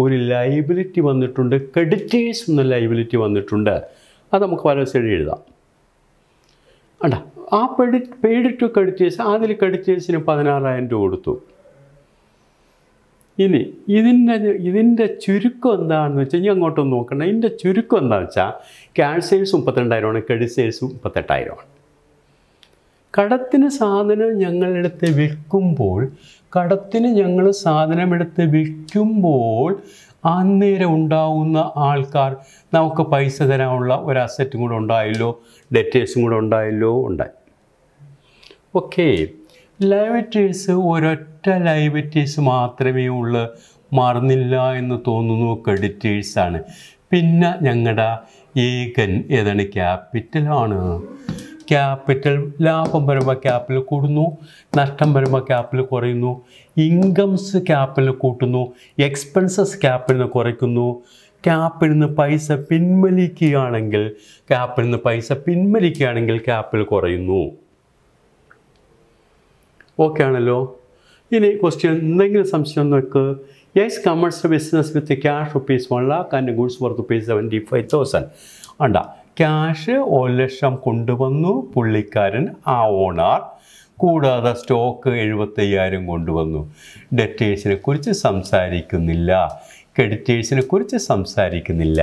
ഒരു ലൈബിലിറ്റി വന്നിട്ടുണ്ട് ക്രെഡിറ്റേഴ്സ് എന്ന ലൈബിലിറ്റി വന്നിട്ടുണ്ട് അത് നമുക്ക് പരസ്യം എഴുതാം അണ്ട ആ പെഡി പെയ്ഡ് ടു ക്രെഡിറ്റേഴ്സ് അതിൽ ക്രെഡിറ്റേഴ്സിന് പതിനാറായിരം രൂപ കൊടുത്തു ഇനി ഇതിൻ്റെ ഇതിൻ്റെ ചുരുക്കം എന്താണെന്ന് വെച്ചാൽ ഇനി അങ്ങോട്ടൊന്ന് നോക്കണം ഇതിൻ്റെ ചുരുക്കം എന്താണെന്ന് വെച്ചാൽ ക്യാൻസേഴ്സ് മുപ്പത്തിരണ്ടായിരമാണ് കെഡിസേഴ്സ് മുപ്പത്തെട്ടായിരമാണ് കടത്തിന് സാധനം ഞങ്ങളെടുത്ത് വിൽക്കുമ്പോൾ കടത്തിന് ഞങ്ങൾ സാധനം എടുത്ത് വിൽക്കുമ്പോൾ അന്നേരം ഉണ്ടാവുന്ന ആൾക്കാർ നമുക്ക് പൈസ തരാനുള്ള ഒരു അസറ്റും കൂടെ ഉണ്ടായല്ലോ ഡെറ്റേഴ്സും കൂടെ ഉണ്ടായല്ലോ ഉണ്ടായി ഓക്കെ ലൈവറ്റേഴ്സ് ഒരൊറ്റ ഒറ്റ ലൈബിറ്റീസ് മാത്രമേ ഉള്ളൂ മറന്നില്ല എന്ന് തോന്നുന്നു ക്രെഡിറ്റേഴ്സാണ് പിന്നെ ഞങ്ങളുടെ ഏകൻ ഏതാണ് ക്യാപിറ്റലാണ് ക്യാപിറ്റൽ ലാഭം വരുമ്പോൾ ക്യാപിറ്റൽ കൂടുന്നു നഷ്ടം വരുമ്പോൾ ക്യാപിറ്റൽ കുറയുന്നു ഇൻകംസ് ക്യാപിറ്റൽ കൂട്ടുന്നു എക്സ്പെൻസസ് ക്യാപിറ്റൽ കുറയ്ക്കുന്നു ക്യാപിൽ നിന്ന് പൈസ പിൻവലിക്കുകയാണെങ്കിൽ ക്യാപിൽ നിന്ന് പൈസ പിൻവലിക്കുകയാണെങ്കിൽ ക്യാപിൽ കുറയുന്നു ഓക്കെ ആണല്ലോ ഇനി ക്വസ്റ്റ്യൻ എന്തെങ്കിലും സംശയം നോക്ക് yes commences business with cash rupees one lakh and goods worth rupees seventy five thousand അണ്ട ക്യാഷ് ഒരു ലക്ഷം കൊണ്ടുവന്നു പുള്ളിക്കാരൻ ആ ഓണർ കൂടാതെ സ്റ്റോക്ക് എഴുപത്തയ്യായിരം കൊണ്ടുവന്നു ഡെറ്റേഴ്സിനെ കുറിച്ച് സംസാരിക്കുന്നില്ല ക്രെഡിറ്റേഴ്സിനെ കുറിച്ച് സംസാരിക്കുന്നില്ല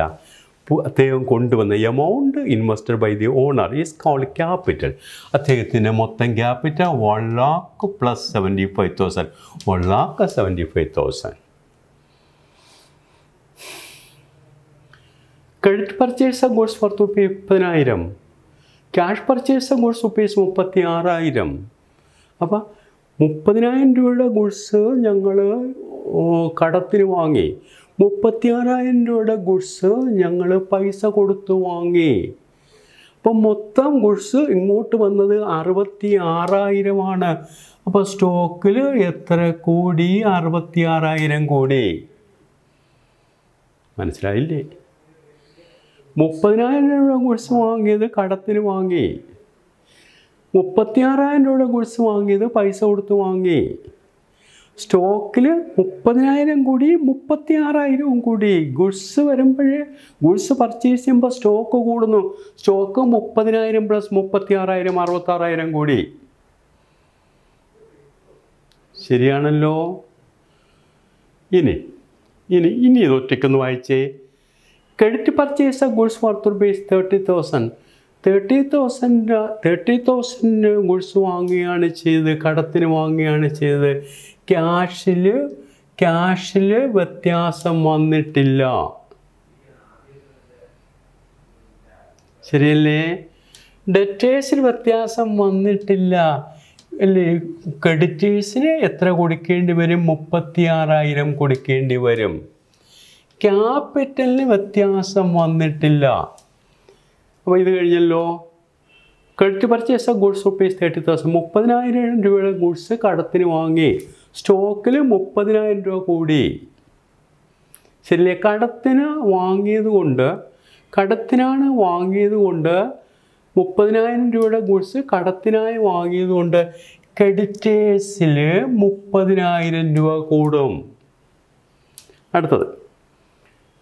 അദ്ദേഹം കൊണ്ടുവന്ന amount invested by the owner is called capital അദ്ദേഹത്തിൻ്റെ മൊത്തം capital one lakh plus seventy five thousand one lakh seventy five thousand credit purchase goods for തുപ്പി മുപ്പതിനായിരം ക്യാഷ് പർച്ചേസ് ഗുഡ്സ് റുപ്പീസ് മുപ്പത്തി ആറായിരം അപ്പം മുപ്പതിനായിരം രൂപയുടെ ഗുഡ്സ് ഞങ്ങൾ കടത്തിന് വാങ്ങി മുപ്പത്തിയാറായിരം രൂപയുടെ ഗുഡ്സ് ഞങ്ങൾ പൈസ കൊടുത്ത് വാങ്ങി അപ്പം മൊത്തം ഗുഡ്സ് ഇങ്ങോട്ട് വന്നത് അറുപത്തി ആറായിരമാണ് അപ്പോൾ സ്റ്റോക്കിൽ എത്ര കോടി അറുപത്തി ആറായിരം കോടി മനസ്സിലായില്ലേ മുപ്പതിനായിരം രൂപയുടെ ഗുഡ്സ് വാങ്ങിയത് കടത്തിന് വാങ്ങി മുപ്പത്തിയാറായിരം രൂപയുടെ ഗുഡ്സ് വാങ്ങിയത് പൈസ കൊടുത്ത് വാങ്ങി സ്റ്റോക്കിൽ മുപ്പതിനായിരം കൂടി മുപ്പത്തി ആറായിരവും കൂടി ഗുഡ്സ് വരുമ്പോഴേ ഗുഡ്സ് പർച്ചേസ് ചെയ്യുമ്പോൾ സ്റ്റോക്ക് കൂടുന്നു സ്റ്റോക്ക് മുപ്പതിനായിരം പ്ലസ് മുപ്പത്തി ആറായിരം അറുപത്താറായിരം കൂടി ശരിയാണല്ലോ ഇനി ഇനി ഇനി ഇത് ഒറ്റയ്ക്കൊന്ന് വായിച്ചേ credit purchase goods for three base thirty thousand thirty thousand thirty thousand goods വാങ്ങുകയാണ് ചെയ്ത് കടത്തിന് വാങ്ങുകയാണ് ചെയ്ത് ക്യാഷിൽ ക്യാഷിൽ വ്യത്യാസം വന്നിട്ടില്ല ശരിയല്ലേ ഡെറ്റേഴ്സിൽ വ്യത്യാസം വന്നിട്ടില്ല അല്ലേ ക്രെഡിറ്റേഴ്സിന് എത്ര കൊടുക്കേണ്ടി വരും ആറായിരം കൊടുക്കേണ്ടി വരും ക്യാപിറ്റലിന് വ്യത്യാസം വന്നിട്ടില്ല അപ്പോൾ ഇത് കഴിഞ്ഞല്ലോ credit purchase goods rupees thirty thousand മുപ്പതിനായിരം രൂപയുടെ ഗുഡ്സ് കടത്തിന് വാങ്ങി സ്റ്റോക്കിൽ മുപ്പതിനായിരം രൂപ കൂടി ശരിയല്ലേ കടത്തിന് വാങ്ങിയത് കൊണ്ട് കടത്തിനാണ് വാങ്ങിയത് കൊണ്ട് മുപ്പതിനായിരം രൂപയുടെ ഗുഡ്സ് കടത്തിനായി വാങ്ങിയത് കൊണ്ട് ക്രെഡിറ്റേഴ്സിൽ മുപ്പതിനായിരം രൂപ കൂടും അടുത്തത്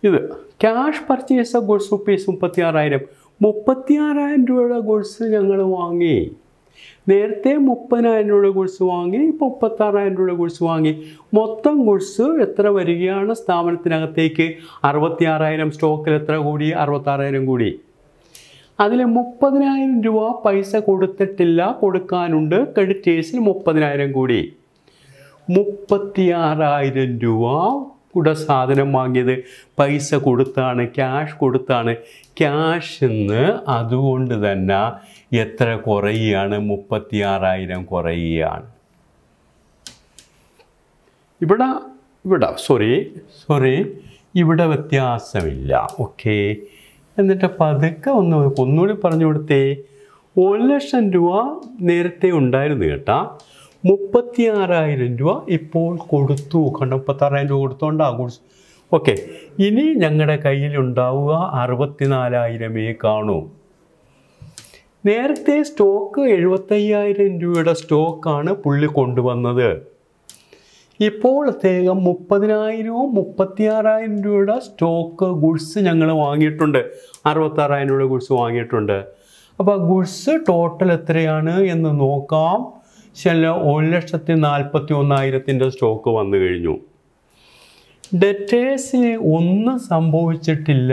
ഇത് ക്യാഷ് പർച്ചേസ് ഗുഡ്സ് റുപ്പീസ് മുപ്പത്തി ആറായിരം മുപ്പത്തി ആറായിരം രൂപയുടെ ഗുഡ്സ് ഞങ്ങൾ വാങ്ങി നേരത്തെ മുപ്പതിനായിരം രൂപയുടെ കോഴ്സ് വാങ്ങി ഇപ്പോൾ മുപ്പത്താറായിരം രൂപയുടെ കോഴ്സ് വാങ്ങി മൊത്തം കോഴ്സ് എത്ര വരികയാണ് സ്ഥാപനത്തിനകത്തേക്ക് അറുപത്തി ആറായിരം സ്റ്റോക്കിൽ എത്ര കൂടി അറുപത്താറായിരം കൂടി അതിൽ മുപ്പതിനായിരം രൂപ പൈസ കൊടുത്തിട്ടില്ല കൊടുക്കാനുണ്ട് ക്രെഡിറ്റേഴ്സിൽ മുപ്പതിനായിരം കൂടി മുപ്പത്തിയാറായിരം രൂപ കൂടെ സാധനം വാങ്ങിയത് പൈസ കൊടുത്താണ് ക്യാഷ് കൊടുത്താണ് ക്യാഷ് എന്ന് അതുകൊണ്ട് തന്നെ എത്ര കുറയുകയാണ് മുപ്പത്തിയാറായിരം കുറയുകയാണ് ഇവിടെ ഇവിടെ സോറി സോറി ഇവിടെ വ്യത്യാസമില്ല ഓക്കെ എന്നിട്ട് പതുക്കെ ഒന്ന് ഒന്നുകൂടി പറഞ്ഞു കൊടുത്തേ ഒരു ലക്ഷം രൂപ നേരത്തെ ഉണ്ടായിരുന്നു കേട്ടാ മുപ്പത്തി ആറായിരം രൂപ ഇപ്പോൾ കൊടുത്തു കണ്ട മുപ്പത്താറായിരം രൂപ കൊടുത്തോണ്ടാ കൊടുത്തു ഓക്കെ ഇനി ഞങ്ങളുടെ കയ്യിലുണ്ടാവുക അറുപത്തിനാലായിരമേ കാണൂ നേരത്തെ സ്റ്റോക്ക് എഴുപത്തയ്യായിരം രൂപയുടെ സ്റ്റോക്കാണ് പുള്ളി കൊണ്ടുവന്നത് ഇപ്പോൾ അദ്ദേഹം മുപ്പതിനായിരവും മുപ്പത്തിയാറായിരം രൂപയുടെ സ്റ്റോക്ക് ഗുഡ്സ് ഞങ്ങൾ വാങ്ങിയിട്ടുണ്ട് അറുപത്താറായിരം രൂപയുടെ ഗുഡ്സ് വാങ്ങിയിട്ടുണ്ട് അപ്പോൾ ഗുഡ്സ് ടോട്ടൽ എത്രയാണ് എന്ന് നോക്കാം ചില ഒരു ലക്ഷത്തി നാൽപ്പത്തി ഒന്നായിരത്തിൻ്റെ സ്റ്റോക്ക് വന്നു കഴിഞ്ഞു ഡെറ്റേഴ്സിന് ഒന്നും സംഭവിച്ചിട്ടില്ല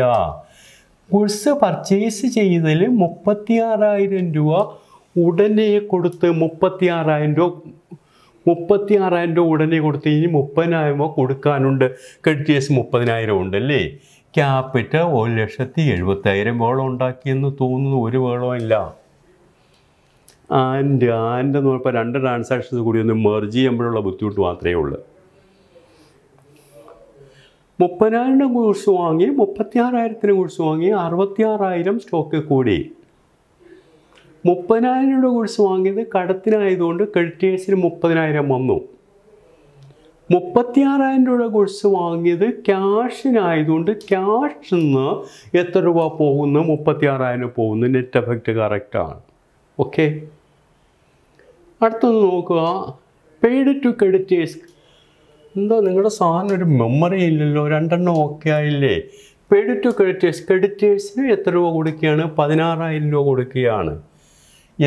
കോഴ്സ് പർച്ചേസ് ചെയ്തതിൽ ആറായിരം രൂപ ഉടനെ കൊടുത്ത് മുപ്പത്തി ആറായിരം രൂപ മുപ്പത്തി ആറായിരം രൂപ ഉടനെ കൊടുത്ത് ഇനി മുപ്പതിനായിരം രൂപ കൊടുക്കാനുണ്ട് ക്രെഡിറ്റ് കേസ് മുപ്പതിനായിരം ഉണ്ടല്ലേ ക്യാപിറ്റൽ ഒരു ലക്ഷത്തി എഴുപത്തായിരം വേളം ഉണ്ടാക്കിയെന്ന് തോന്നുന്നു ഒരു വേളമില്ല ആൻഡ് ആൻഡ് എന്ന് പറഞ്ഞപ്പോൾ രണ്ട് ട്രാൻസാക്ഷൻസ് കൂടി ഒന്ന് മെർജ് ചെയ്യുമ്പോഴുള്ള ബുദ്ധിമുട്ട് മാത്രമേ ഉള്ളൂ മുപ്പതിനായിരം കോഴ്സ് വാങ്ങി മുപ്പത്തിയാറായിരത്തിന് കോഴ്സ് വാങ്ങി അറുപത്തിയാറായിരം സ്റ്റോക്ക് കൂടി മുപ്പതിനായിരം രൂപ കോഴ്സ് വാങ്ങിയത് കടത്തിനായതുകൊണ്ട് ക്രെഡിറ്റേഴ്സിന് മുപ്പതിനായിരം വന്നു മുപ്പത്തിയാറായിരം രൂപ കോഴ്സ് വാങ്ങിയത് ക്യാഷിനായതുകൊണ്ട് ക്യാഷിൽ നിന്ന് എത്ര രൂപ പോകുന്നു മുപ്പത്തിയാറായിരം പോകുന്നു നെറ്റ് എഫക്റ്റ് കറക്റ്റാണ് ഓക്കെ അടുത്തൊന്ന് നോക്കുക പെയ്ഡ് ടു ക്രെഡിറ്റേഴ്സ് എന്താ നിങ്ങളുടെ സാധനം ഒരു മെമ്മറി ഇല്ലല്ലോ രണ്ടെണ്ണം ഓക്കെ ആയില്ലേ പെയ്ഡ് ടു ക്രെഡിറ്റേഴ്സ് ക്രെഡിറ്റേഴ്സിന് എത്ര രൂപ കൊടുക്കുകയാണ് പതിനാറായിരം രൂപ കൊടുക്കുകയാണ്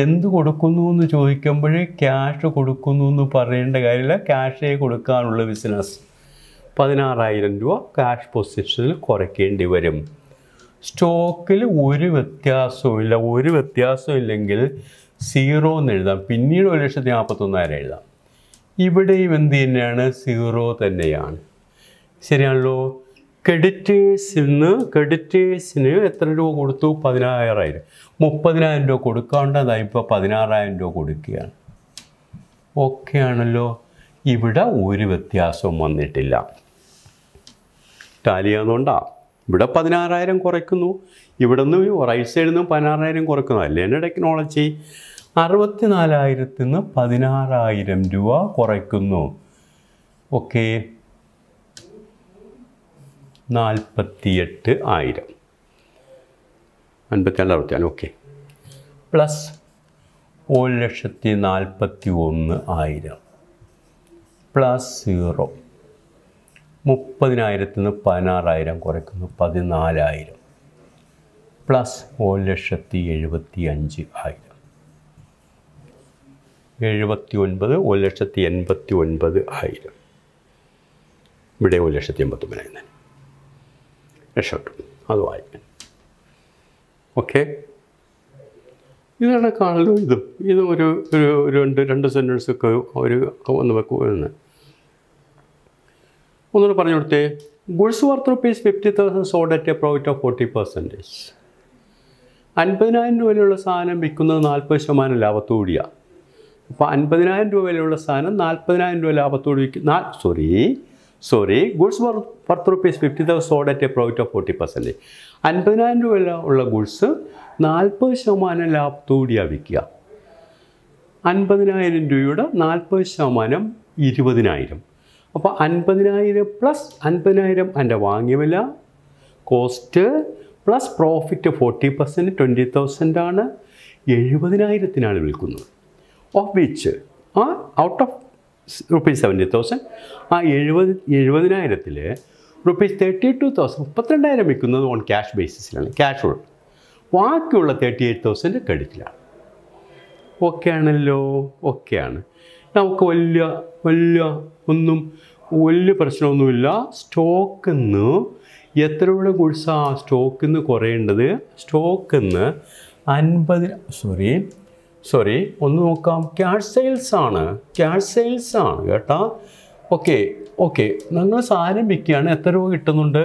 എന്ത് കൊടുക്കുന്നു എന്ന് ചോദിക്കുമ്പോഴേ ക്യാഷ് കൊടുക്കുന്നു എന്ന് പറയേണ്ട കാര്യമില്ല ക്യാഷേ കൊടുക്കാനുള്ള ബിസിനസ് പതിനാറായിരം രൂപ ക്യാഷ് പൊസിഷനിൽ കുറയ്ക്കേണ്ടി വരും സ്റ്റോക്കിൽ ഒരു വ്യത്യാസവും ഇല്ല ഒരു വ്യത്യാസവും ഇല്ലെങ്കിൽ സീറോ എന്ന് എഴുതാം പിന്നീട് ഒരു ലക്ഷത്തി നാൽപ്പത്തൊന്നായിരം എഴുതാം ഇവിടെയും എന്ത് തന്നെയാണ് സീറോ തന്നെയാണ് ശരിയാണല്ലോ ക്രെഡിറ്റേഴ്സ് ഇന്ന് ക്രെഡിറ്റേഴ്സിന് എത്ര രൂപ കൊടുത്തു പതിനായിരം മുപ്പതിനായിരം രൂപ കൊടുക്കാണ്ടതായി ഇപ്പോൾ പതിനാറായിരം രൂപ കൊടുക്കുകയാണ് ഓക്കെ ആണല്ലോ ഇവിടെ ഒരു വ്യത്യാസവും വന്നിട്ടില്ല ടാലി ഇവിടെ പതിനാറായിരം കുറയ്ക്കുന്നു ഇവിടെ നിന്ന് റൈറ്റ് സൈഡിൽ നിന്ന് പതിനാറായിരം കുറയ്ക്കുന്നു അല്ലേ ടെക്നോളജി അറുപത്തിനാലായിരത്തിൽ നിന്ന് പതിനാറായിരം രൂപ കുറയ്ക്കുന്നു ഓക്കെ നാൽപ്പത്തിയെട്ട് ആയിരം അൻപത്തിനാല് അറുപത്തിനാല് ഓക്കെ പ്ലസ് ഒരു ലക്ഷത്തി നാൽപ്പത്തി ഒന്ന് ആയിരം പ്ലസ് സീറോ മുപ്പതിനായിരത്തിൽ നിന്ന് പതിനാറായിരം കുറയ്ക്കുന്നു പതിനാലായിരം പ്ലസ് ഒരു ലക്ഷത്തി എഴുപത്തി അഞ്ച് ആയിരം എഴുപത്തി ഒൻപത് ഒരു ലക്ഷത്തി എൺപത്തി ഒൻപത് ആയിരം ഇവിടെ ഒരു ലക്ഷത്തി എൺപത്തി എൺപത്തൊമ്പതിനായിരുന്നു രക്ഷപ്പെട്ടു അത് വായിക്കാൻ ഓക്കെ ഇതാണ് കാണലും ഇതും ഇതും ഒരു ഒരു രണ്ട് രണ്ട് സെൻറ്റൻസൊക്കെ ഒരു ഒന്ന് വെക്കുന്നത് ഒന്നുകൂടെ പറഞ്ഞു കൊടുത്തേ goods worth rupees fifty thousand sold at a profit of forty percentage അൻപതിനായിരം രൂപയിലുള്ള സാധനം വിൽക്കുന്നത് നാൽപ്പത് ശതമാനം ലാഭത്തോടിയാണ് അപ്പോൾ അൻപതിനായിരം രൂപ വിലയുള്ള സാധനം നാൽപ്പതിനായിരം രൂപ ലാഭത്തോട് വിൽക്കും നാ സോറി സോറി ഗുഡ്സ് പത്ത് rupees fifty thousand sold at a profit of forty percent അൻപതിനായിരം രൂപ വില ഉള്ള ഗുഡ്സ് നാൽപ്പത് ശതമാനം ലാഭത്തോടിയാണ് വിൽക്കുക അൻപതിനായിരം രൂപയുടെ നാൽപ്പത് ശതമാനം ഇരുപതിനായിരം അപ്പോൾ അൻപതിനായിരം പ്ലസ് അൻപതിനായിരം എൻ്റെ വാങ്ങിയ വില cost plus profit forty percent twenty തൗസൻഡാണ് എഴുപതിനായിരത്തിനാണ് വിൽക്കുന്നത് ഓഫ് വിച്ച് ആ out of rupees seventy thousand ആ എഴുപത് എഴുപതിനായിരത്തിൽ റുപ്പീസ് തേർട്ടി ടു തൗസൻഡ് മുപ്പത്തിരണ്ടായിരം വിൽക്കുന്നത് ഓൺ ക്യാഷ് ബേസിസിലാണ് ക്യാഷ് ഉള്ള ബാക്കിയുള്ള തേർട്ടി എയ്റ്റ് തൗസൻഡ് ക്രെഡിറ്റിലാണ് ഓക്കെ ആണല്ലോ ഓക്കെ ആണ് നമുക്ക് വലിയ വലിയ ഒന്നും വലിയ പ്രശ്നമൊന്നുമില്ല സ്റ്റോക്കിൽ എത്ര എത്രയുടെ ഗുഡ്സാണ് സ്റ്റോക്കിൽ നിന്ന് കുറയേണ്ടത് സ്റ്റോക്കിൽ നിന്ന് അൻപതിന സോറി സോറി ഒന്ന് നോക്കാം ക്യാഷ് സെയിൽസ് ആണ് ക്യാഷ് സെയിൽസ് ആണ് കേട്ടോ ഓക്കെ ഓക്കെ നിങ്ങൾ സാധനം വിൽക്കുകയാണ് എത്ര രൂപ കിട്ടുന്നുണ്ട്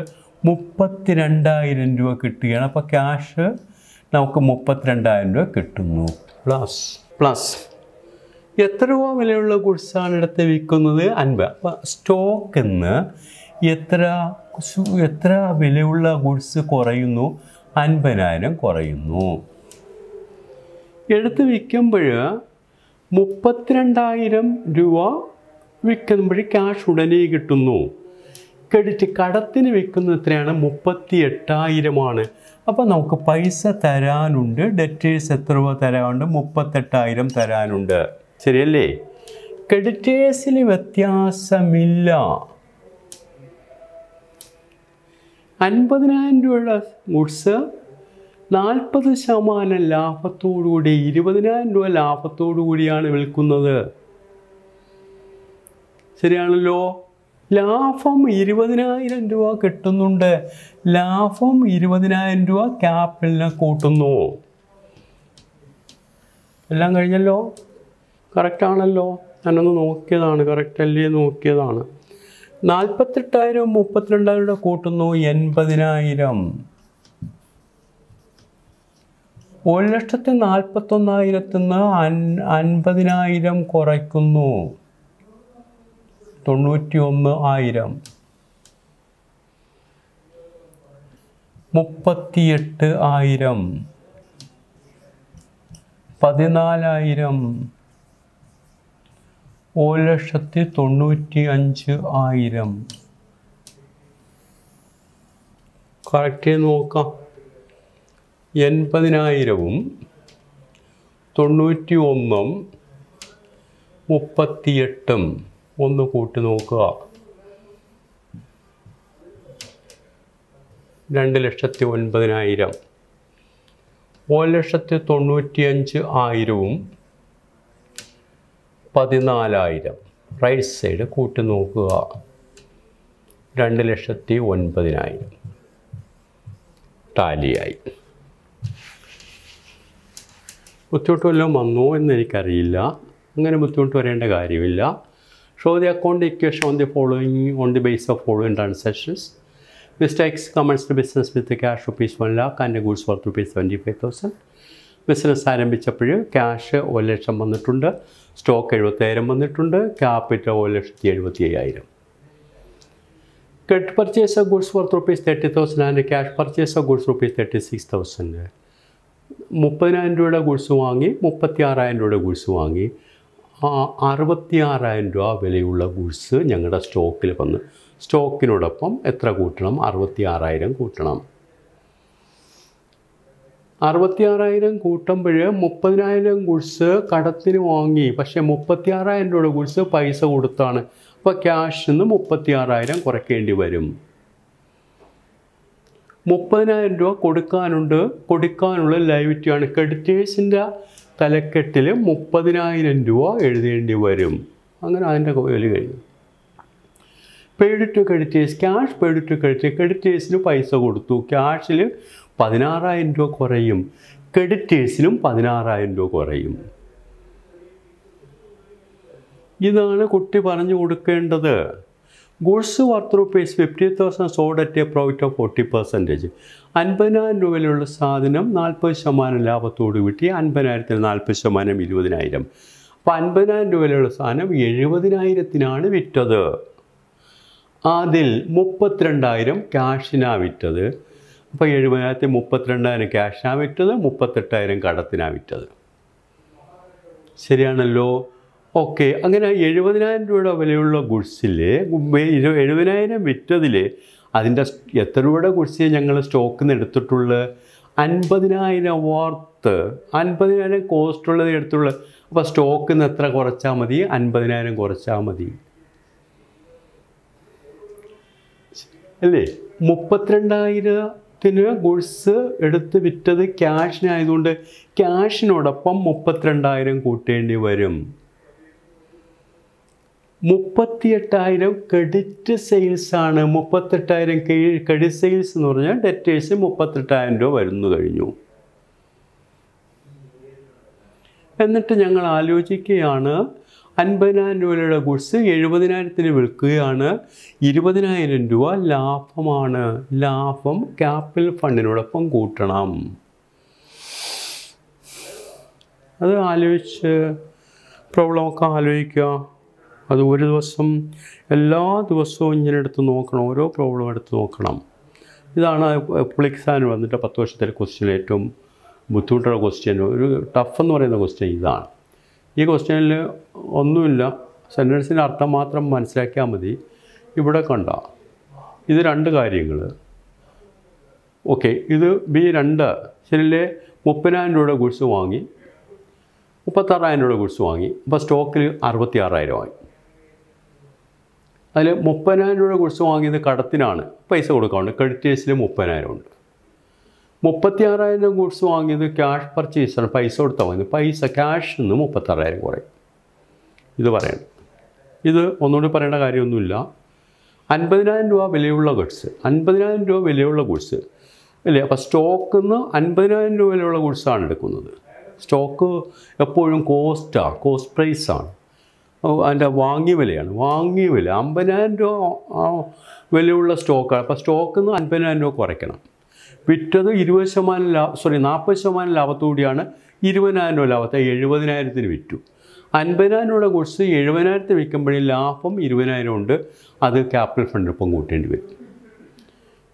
മുപ്പത്തിരണ്ടായിരം രൂപ കിട്ടുകയാണ് അപ്പോൾ ക്യാഷ് നമുക്ക് മുപ്പത്തിരണ്ടായിരം രൂപ കിട്ടുന്നു പ്ലസ് പ്ലസ് എത്ര രൂപ വിലയുള്ള ഗുഡ്സാണ് എടുത്ത് വിൽക്കുന്നത് അൻപത് അപ്പോൾ സ്റ്റോക്ക് എന്ന് എത്ര എത്ര വിലയുള്ള ഗുഡ്സ് കുറയുന്നു അൻപതിനായിരം കുറയുന്നു എടുത്ത് വിൽക്കുമ്പോൾ മുപ്പത്തിരണ്ടായിരം രൂപ വിൽക്കുമ്പോൾ ക്യാഷ് ഉടനെ കിട്ടുന്നു ക്രെഡിറ്റ് കടത്തിന് വിൽക്കുന്ന എത്രയാണ് മുപ്പത്തി എട്ടായിരമാണ് അപ്പോൾ നമുക്ക് പൈസ തരാനുണ്ട് ഡെറ്റേഴ്സ് എത്ര രൂപ തരാനുണ്ട് മുപ്പത്തെട്ടായിരം തരാനുണ്ട് ശരിയല്ലേ ക്രെഡിറ്റേഴ്സിന് വ്യത്യാസമില്ല അൻപതിനായിരം രൂപയുടെ ഗുഡ്സ് നാൽപ്പത് ശതമാനം ലാഭത്തോടുകൂടി ഇരുപതിനായിരം രൂപ ലാഭത്തോടു കൂടിയാണ് വിൽക്കുന്നത് ശരിയാണല്ലോ ലാഭം ഇരുപതിനായിരം രൂപ കിട്ടുന്നുണ്ട് ലാഭം ഇരുപതിനായിരം രൂപ ക്യാപിറ്റലിനെ കൂട്ടുന്നു എല്ലാം കഴിഞ്ഞല്ലോ കറക്റ്റാണല്ലോ ഞാനൊന്ന് നോക്കിയതാണ് കറക്റ്റ് അല്ലേ നോക്കിയതാണ് നാൽപ്പത്തെട്ടായിരം മുപ്പത്തിരണ്ടായിരം രൂപ കൂട്ടുന്നു എൺപതിനായിരം ഒരു ലക്ഷത്തി നാൽപ്പത്തൊന്നായിരത്തിൽ നിന്ന് അൻപതിനായിരം കുറയ്ക്കുന്നു തൊണ്ണൂറ്റി ഒന്ന് ആയിരം മുപ്പത്തിയെട്ട് ആയിരം പതിനാലായിരം ഒരു ലക്ഷത്തി തൊണ്ണൂറ്റി അഞ്ച് ആയിരം കറക്റ്റ് നോക്കാം എൺപതിനായിരവും തൊണ്ണൂറ്റി ഒന്നും മുപ്പത്തിയെട്ടും ഒന്ന് കൂട്ടി നോക്കുക രണ്ട് ലക്ഷത്തി ഒൻപതിനായിരം ഒരു ലക്ഷത്തി തൊണ്ണൂറ്റി അഞ്ച് ആയിരവും പതിനാലായിരം റൈറ്റ് സൈഡ് കൂട്ടി നോക്കുക രണ്ട് ലക്ഷത്തി ഒൻപതിനായിരം ടാലിയായി ബുദ്ധിമുട്ട് വല്ലതും വന്നോ എന്ന് എനിക്കറിയില്ല അങ്ങനെ ബുദ്ധിമുട്ട് വരേണ്ട കാര്യമില്ല show the account equation on the following on the base of following transactions mistakes commence business with cash rupees one lakh and goods worth rupees twenty five thousand business ആരംഭിച്ചപ്പോൾ ക്യാഷ് ഒരു ലക്ഷം വന്നിട്ടുണ്ട് സ്റ്റോക്ക് എഴുപത്തയ്യായിരം വന്നിട്ടുണ്ട് ക്യാപിറ്റൽ ഒരു ലക്ഷത്തി എഴുപത്തി അയ്യായിരം കെട്ട് purchase of goods worth rupees thirty thousand and cash purchase of goods rupees thirty six thousand മുപ്പതിനായിരം രൂപയുടെ ഗുഡ്സ് വാങ്ങി മുപ്പത്തി ആറായിരം രൂപയുടെ ഗുഡ്സ് വാങ്ങി അറുപത്തി ആറായിരം രൂപ വിലയുള്ള ഗുഡ്സ് ഞങ്ങളുടെ സ്റ്റോക്കിൽ വന്ന് സ്റ്റോക്കിനോടൊപ്പം എത്ര കൂട്ടണം അറുപത്തി ആറായിരം കൂട്ടണം അറുപത്തി ആറായിരം കൂട്ടുമ്പോൾ മുപ്പതിനായിരം ഗുഡ്സ് കടത്തിന് വാങ്ങി പക്ഷേ മുപ്പത്തി ആറായിരം രൂപയുടെ ഗുഡ്സ് പൈസ കൊടുത്താണ് അപ്പോൾ ക്യാഷിൽ നിന്ന് മുപ്പത്തി ആറായിരം കുറയ്ക്കേണ്ടി വരും മുപ്പതിനായിരം രൂപ കൊടുക്കാനുണ്ട് കൊടുക്കാനുള്ള ലൈവിറ്റിയാണ് ക്രെഡിറ്റേഴ്സിൻ്റെ തലക്കെട്ടിൽ മുപ്പതിനായിരം രൂപ എഴുതേണ്ടി വരും അങ്ങനെ അതിൻ്റെ ജോലി കഴിഞ്ഞു paid to creditors cash paid to creditors ക്രെഡിറ്റേഴ്സിന് പൈസ കൊടുത്തു ക്യാഷിൽ പതിനാറായിരം രൂപ കുറയും ക്രെഡിറ്റേഴ്സിനും പതിനാറായിരം രൂപ കുറയും ഇതാണ് കുട്ടി പറഞ്ഞു കൊടുക്കേണ്ടത് goods worth rupees fifty thousand sold at a profit of forty percentage അൻപതിനായിരം രൂപയിലുള്ള സാധനം നാൽപ്പത് ശതമാനം ലാഭത്തോട് കിട്ടി അൻപതിനായിരത്തിൽ നാൽപ്പത് ശതമാനം ഇരുപതിനായിരം അപ്പോൾ അൻപതിനായിരം രൂപയിലുള്ള സാധനം എഴുപതിനായിരത്തിനാണ് വിറ്റത് അതിൽ മുപ്പത്തിരണ്ടായിരം ക്യാഷിനാണ് വിറ്റത് അപ്പോൾ എഴുപതിനായിരത്തി മുപ്പത്തിരണ്ടായിരം ക്യാഷിനാണ് വിറ്റത് മുപ്പത്തെട്ടായിരം കടത്തിനാണ് വിറ്റത് ശരിയാണല്ലോ ഓക്കെ അങ്ങനെ എഴുപതിനായിരം രൂപയുടെ വിലയുള്ള ഗുഡ്സിൽ എഴുപതിനായിരം വിറ്റതിൽ അതിൻ്റെ എത്ര രൂപയുടെ ഗുഡ്സ് ഞങ്ങൾ സ്റ്റോക്കിൽ നിന്ന് എടുത്തിട്ടുള്ളത് അൻപതിനായിരം വാർത്ത് അൻപതിനായിരം കോസ്റ്റ് ഉള്ളത് എടുത്തുള്ളത് അപ്പോൾ സ്റ്റോക്കിൽ നിന്ന് എത്ര കുറച്ചാൽ മതി അൻപതിനായിരം കുറച്ചാൽ മതി അല്ലേ മുപ്പത്തിരണ്ടായിരത്തിന് ഗുഡ്സ് എടുത്ത് വിറ്റത് ക്യാഷിനായതുകൊണ്ട് ക്യാഷിനോടൊപ്പം മുപ്പത്തിരണ്ടായിരം കൂട്ടേണ്ടി വരും മുപ്പത്തിയെട്ടായിരം ക്രെഡിറ്റ് സെയിൽസാണ് മുപ്പത്തെട്ടായിരം ക്രെഡിറ്റ് സെയിൽസ് എന്ന് പറഞ്ഞാൽ ഡെറ്റേഴ്സ് മുപ്പത്തെട്ടായിരം രൂപ വരുന്നു കഴിഞ്ഞു എന്നിട്ട് ഞങ്ങൾ ആലോചിക്കുകയാണ് അൻപതിനായിരം രൂപയുടെ ഗുഡ്സ് എഴുപതിനായിരത്തിന് വിൽക്കുകയാണ് ഇരുപതിനായിരം രൂപ ലാഭമാണ് ലാഭം ക്യാപിറ്റൽ ഫണ്ടിനോടൊപ്പം കൂട്ടണം അത് ആലോചിച്ച് പ്രോബ്ലമൊക്കെ ആലോചിക്കുക അത് ഒരു ദിവസം എല്ലാ ദിവസവും ഇങ്ങനെ എടുത്ത് നോക്കണം ഓരോ പ്രോബ്ലം എടുത്ത് നോക്കണം ഇതാണ് പുളിക്സാൻ വന്നിട്ട് പത്ത് വർഷത്തിലെ ക്വസ്റ്റ്യൻ ഏറ്റവും ബുദ്ധിമുട്ടുള്ള ക്വസ്റ്റ്യൻ ഒരു ടഫ് എന്ന് പറയുന്ന ക്വസ്റ്റ്യൻ ഇതാണ് ഈ ക്വസ്റ്റ്യനിൽ ഒന്നുമില്ല സെൻറ്റൻസിൻ്റെ അർത്ഥം മാത്രം മനസ്സിലാക്കിയാൽ മതി ഇവിടെ കണ്ട ഇത് രണ്ട് കാര്യങ്ങൾ ഓക്കെ ഇത് ബി രണ്ട് ശരിയിലെ മുപ്പതിനായിരം രൂപയുടെ ഗുഡ്സ് വാങ്ങി മുപ്പത്താറായിരം രൂപയുടെ ഗുഡ്സ് വാങ്ങി അപ്പോൾ സ്റ്റോക്കിൽ അറുപത്തി വാങ്ങി അതിൽ മുപ്പതിനായിരം രൂപയുടെ കുറിച്ച് വാങ്ങിയത് കടത്തിനാണ് പൈസ കൊടുക്കാറുണ്ട് ക്രെഡിറ്റേഴ്സിൽ മുപ്പതിനായിരം ഉണ്ട് മുപ്പത്തി ആറായിരം ഗുഡ്സ് വാങ്ങിയത് ക്യാഷ് പർച്ചേസാണ് പൈസ കൊടുത്താൽ വാങ്ങിയത് പൈസ ക്യാഷ് നിന്ന് മുപ്പത്താറായിരം കുറയും ഇത് പറയണം ഇത് ഒന്നുകൂടി പറയേണ്ട കാര്യമൊന്നുമില്ല അൻപതിനായിരം രൂപ വിലയുള്ള ഗുഡ്സ് അൻപതിനായിരം രൂപ വിലയുള്ള ഗുഡ്സ് അല്ലേ അപ്പോൾ സ്റ്റോക്കിൽ നിന്ന് അൻപതിനായിരം രൂപ വിലയുള്ള ഗുഡ്സാണ് എടുക്കുന്നത് സ്റ്റോക്ക് എപ്പോഴും കോസ്റ്റാണ് കോസ്റ്റ് പ്രൈസാണ് അതിൻ്റെ വാങ്ങിയ വിലയാണ് വാങ്ങിയ വില അമ്പതിനായിരം രൂപ വിലയുള്ള സ്റ്റോക്കാണ് അപ്പോൾ സ്റ്റോക്കിൽ നിന്ന് അൻപതിനായിരം രൂപ കുറയ്ക്കണം വിറ്റത് ഇരുപത് ശതമാനം ലാഭ സോറി നാൽപ്പത് ശതമാനം ലാഭത്തോടെയാണ് ഇരുപതിനായിരം രൂപ ലാഭത്തെ എഴുപതിനായിരത്തിന് വിറ്റു അൻപതിനായിരം രൂപയുടെ ഗുഡ്സ് എഴുപതിനായിരത്തിന് വിൽക്കുമ്പോഴേ ലാഭം ഇരുപതിനായിരം ഉണ്ട് അത് ക്യാപിറ്റൽ ഫണ്ടിനൊപ്പം കൂട്ടേണ്ടി വരും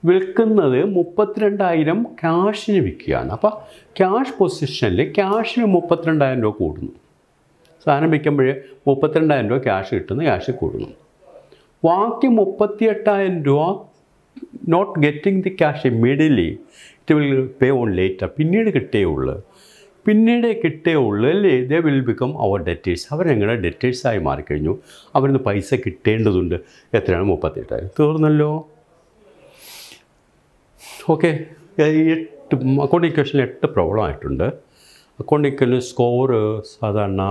വിൽക്കുന്നത് മുപ്പത്തിരണ്ടായിരം ക്യാഷിന് വിൽക്കുകയാണ് അപ്പോൾ ക്യാഷ് പൊസിഷനിൽ ക്യാഷിന് മുപ്പത്തിരണ്ടായിരം രൂപ കൂടുന്നു സാധനം വിൽക്കുമ്പോൾ മുപ്പത്തിരണ്ടായിരം രൂപ ക്യാഷ് കിട്ടുന്നു ക്യാഷ് കൂടുന്നു ബാക്കി മുപ്പത്തിയെട്ടായിരം രൂപ not getting the cash immediately it will pay on later പിന്നീട് കിട്ടേ ഉള്ളു പിന്നീട് കിട്ടേ ഉള്ളൂ അല്ലേ ദ വിൽ ബിക്കം അവർ ഡെറ്റേഴ്സ് അവർ അവരങ്ങനെ ഡെറ്റേഴ്സായി മാറിക്കഴിഞ്ഞു അവരിന്ന് പൈസ കിട്ടേണ്ടതുണ്ട് എത്രയാണ് മുപ്പത്തെട്ടായിരം തീർന്നല്ലോ ഓക്കെ എട്ട് അക്കൗണ്ട് അക്കൗണ്ടിക്കേഷനിൽ എട്ട് പ്രോബ്ലം ആയിട്ടുണ്ട് അക്കൗണ്ട് ഇക്വേഷൻ സ്കോറ് സാധാരണ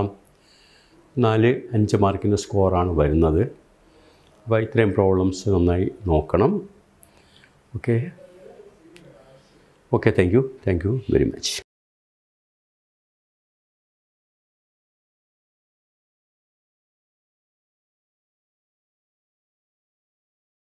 നാല് അഞ്ച് മാർക്കിൻ്റെ സ്കോറാണ് വരുന്നത് അപ്പോൾ ഇത്രയും പ്രോബ്ലംസ് നന്നായി നോക്കണം okay okay thank you thank you very much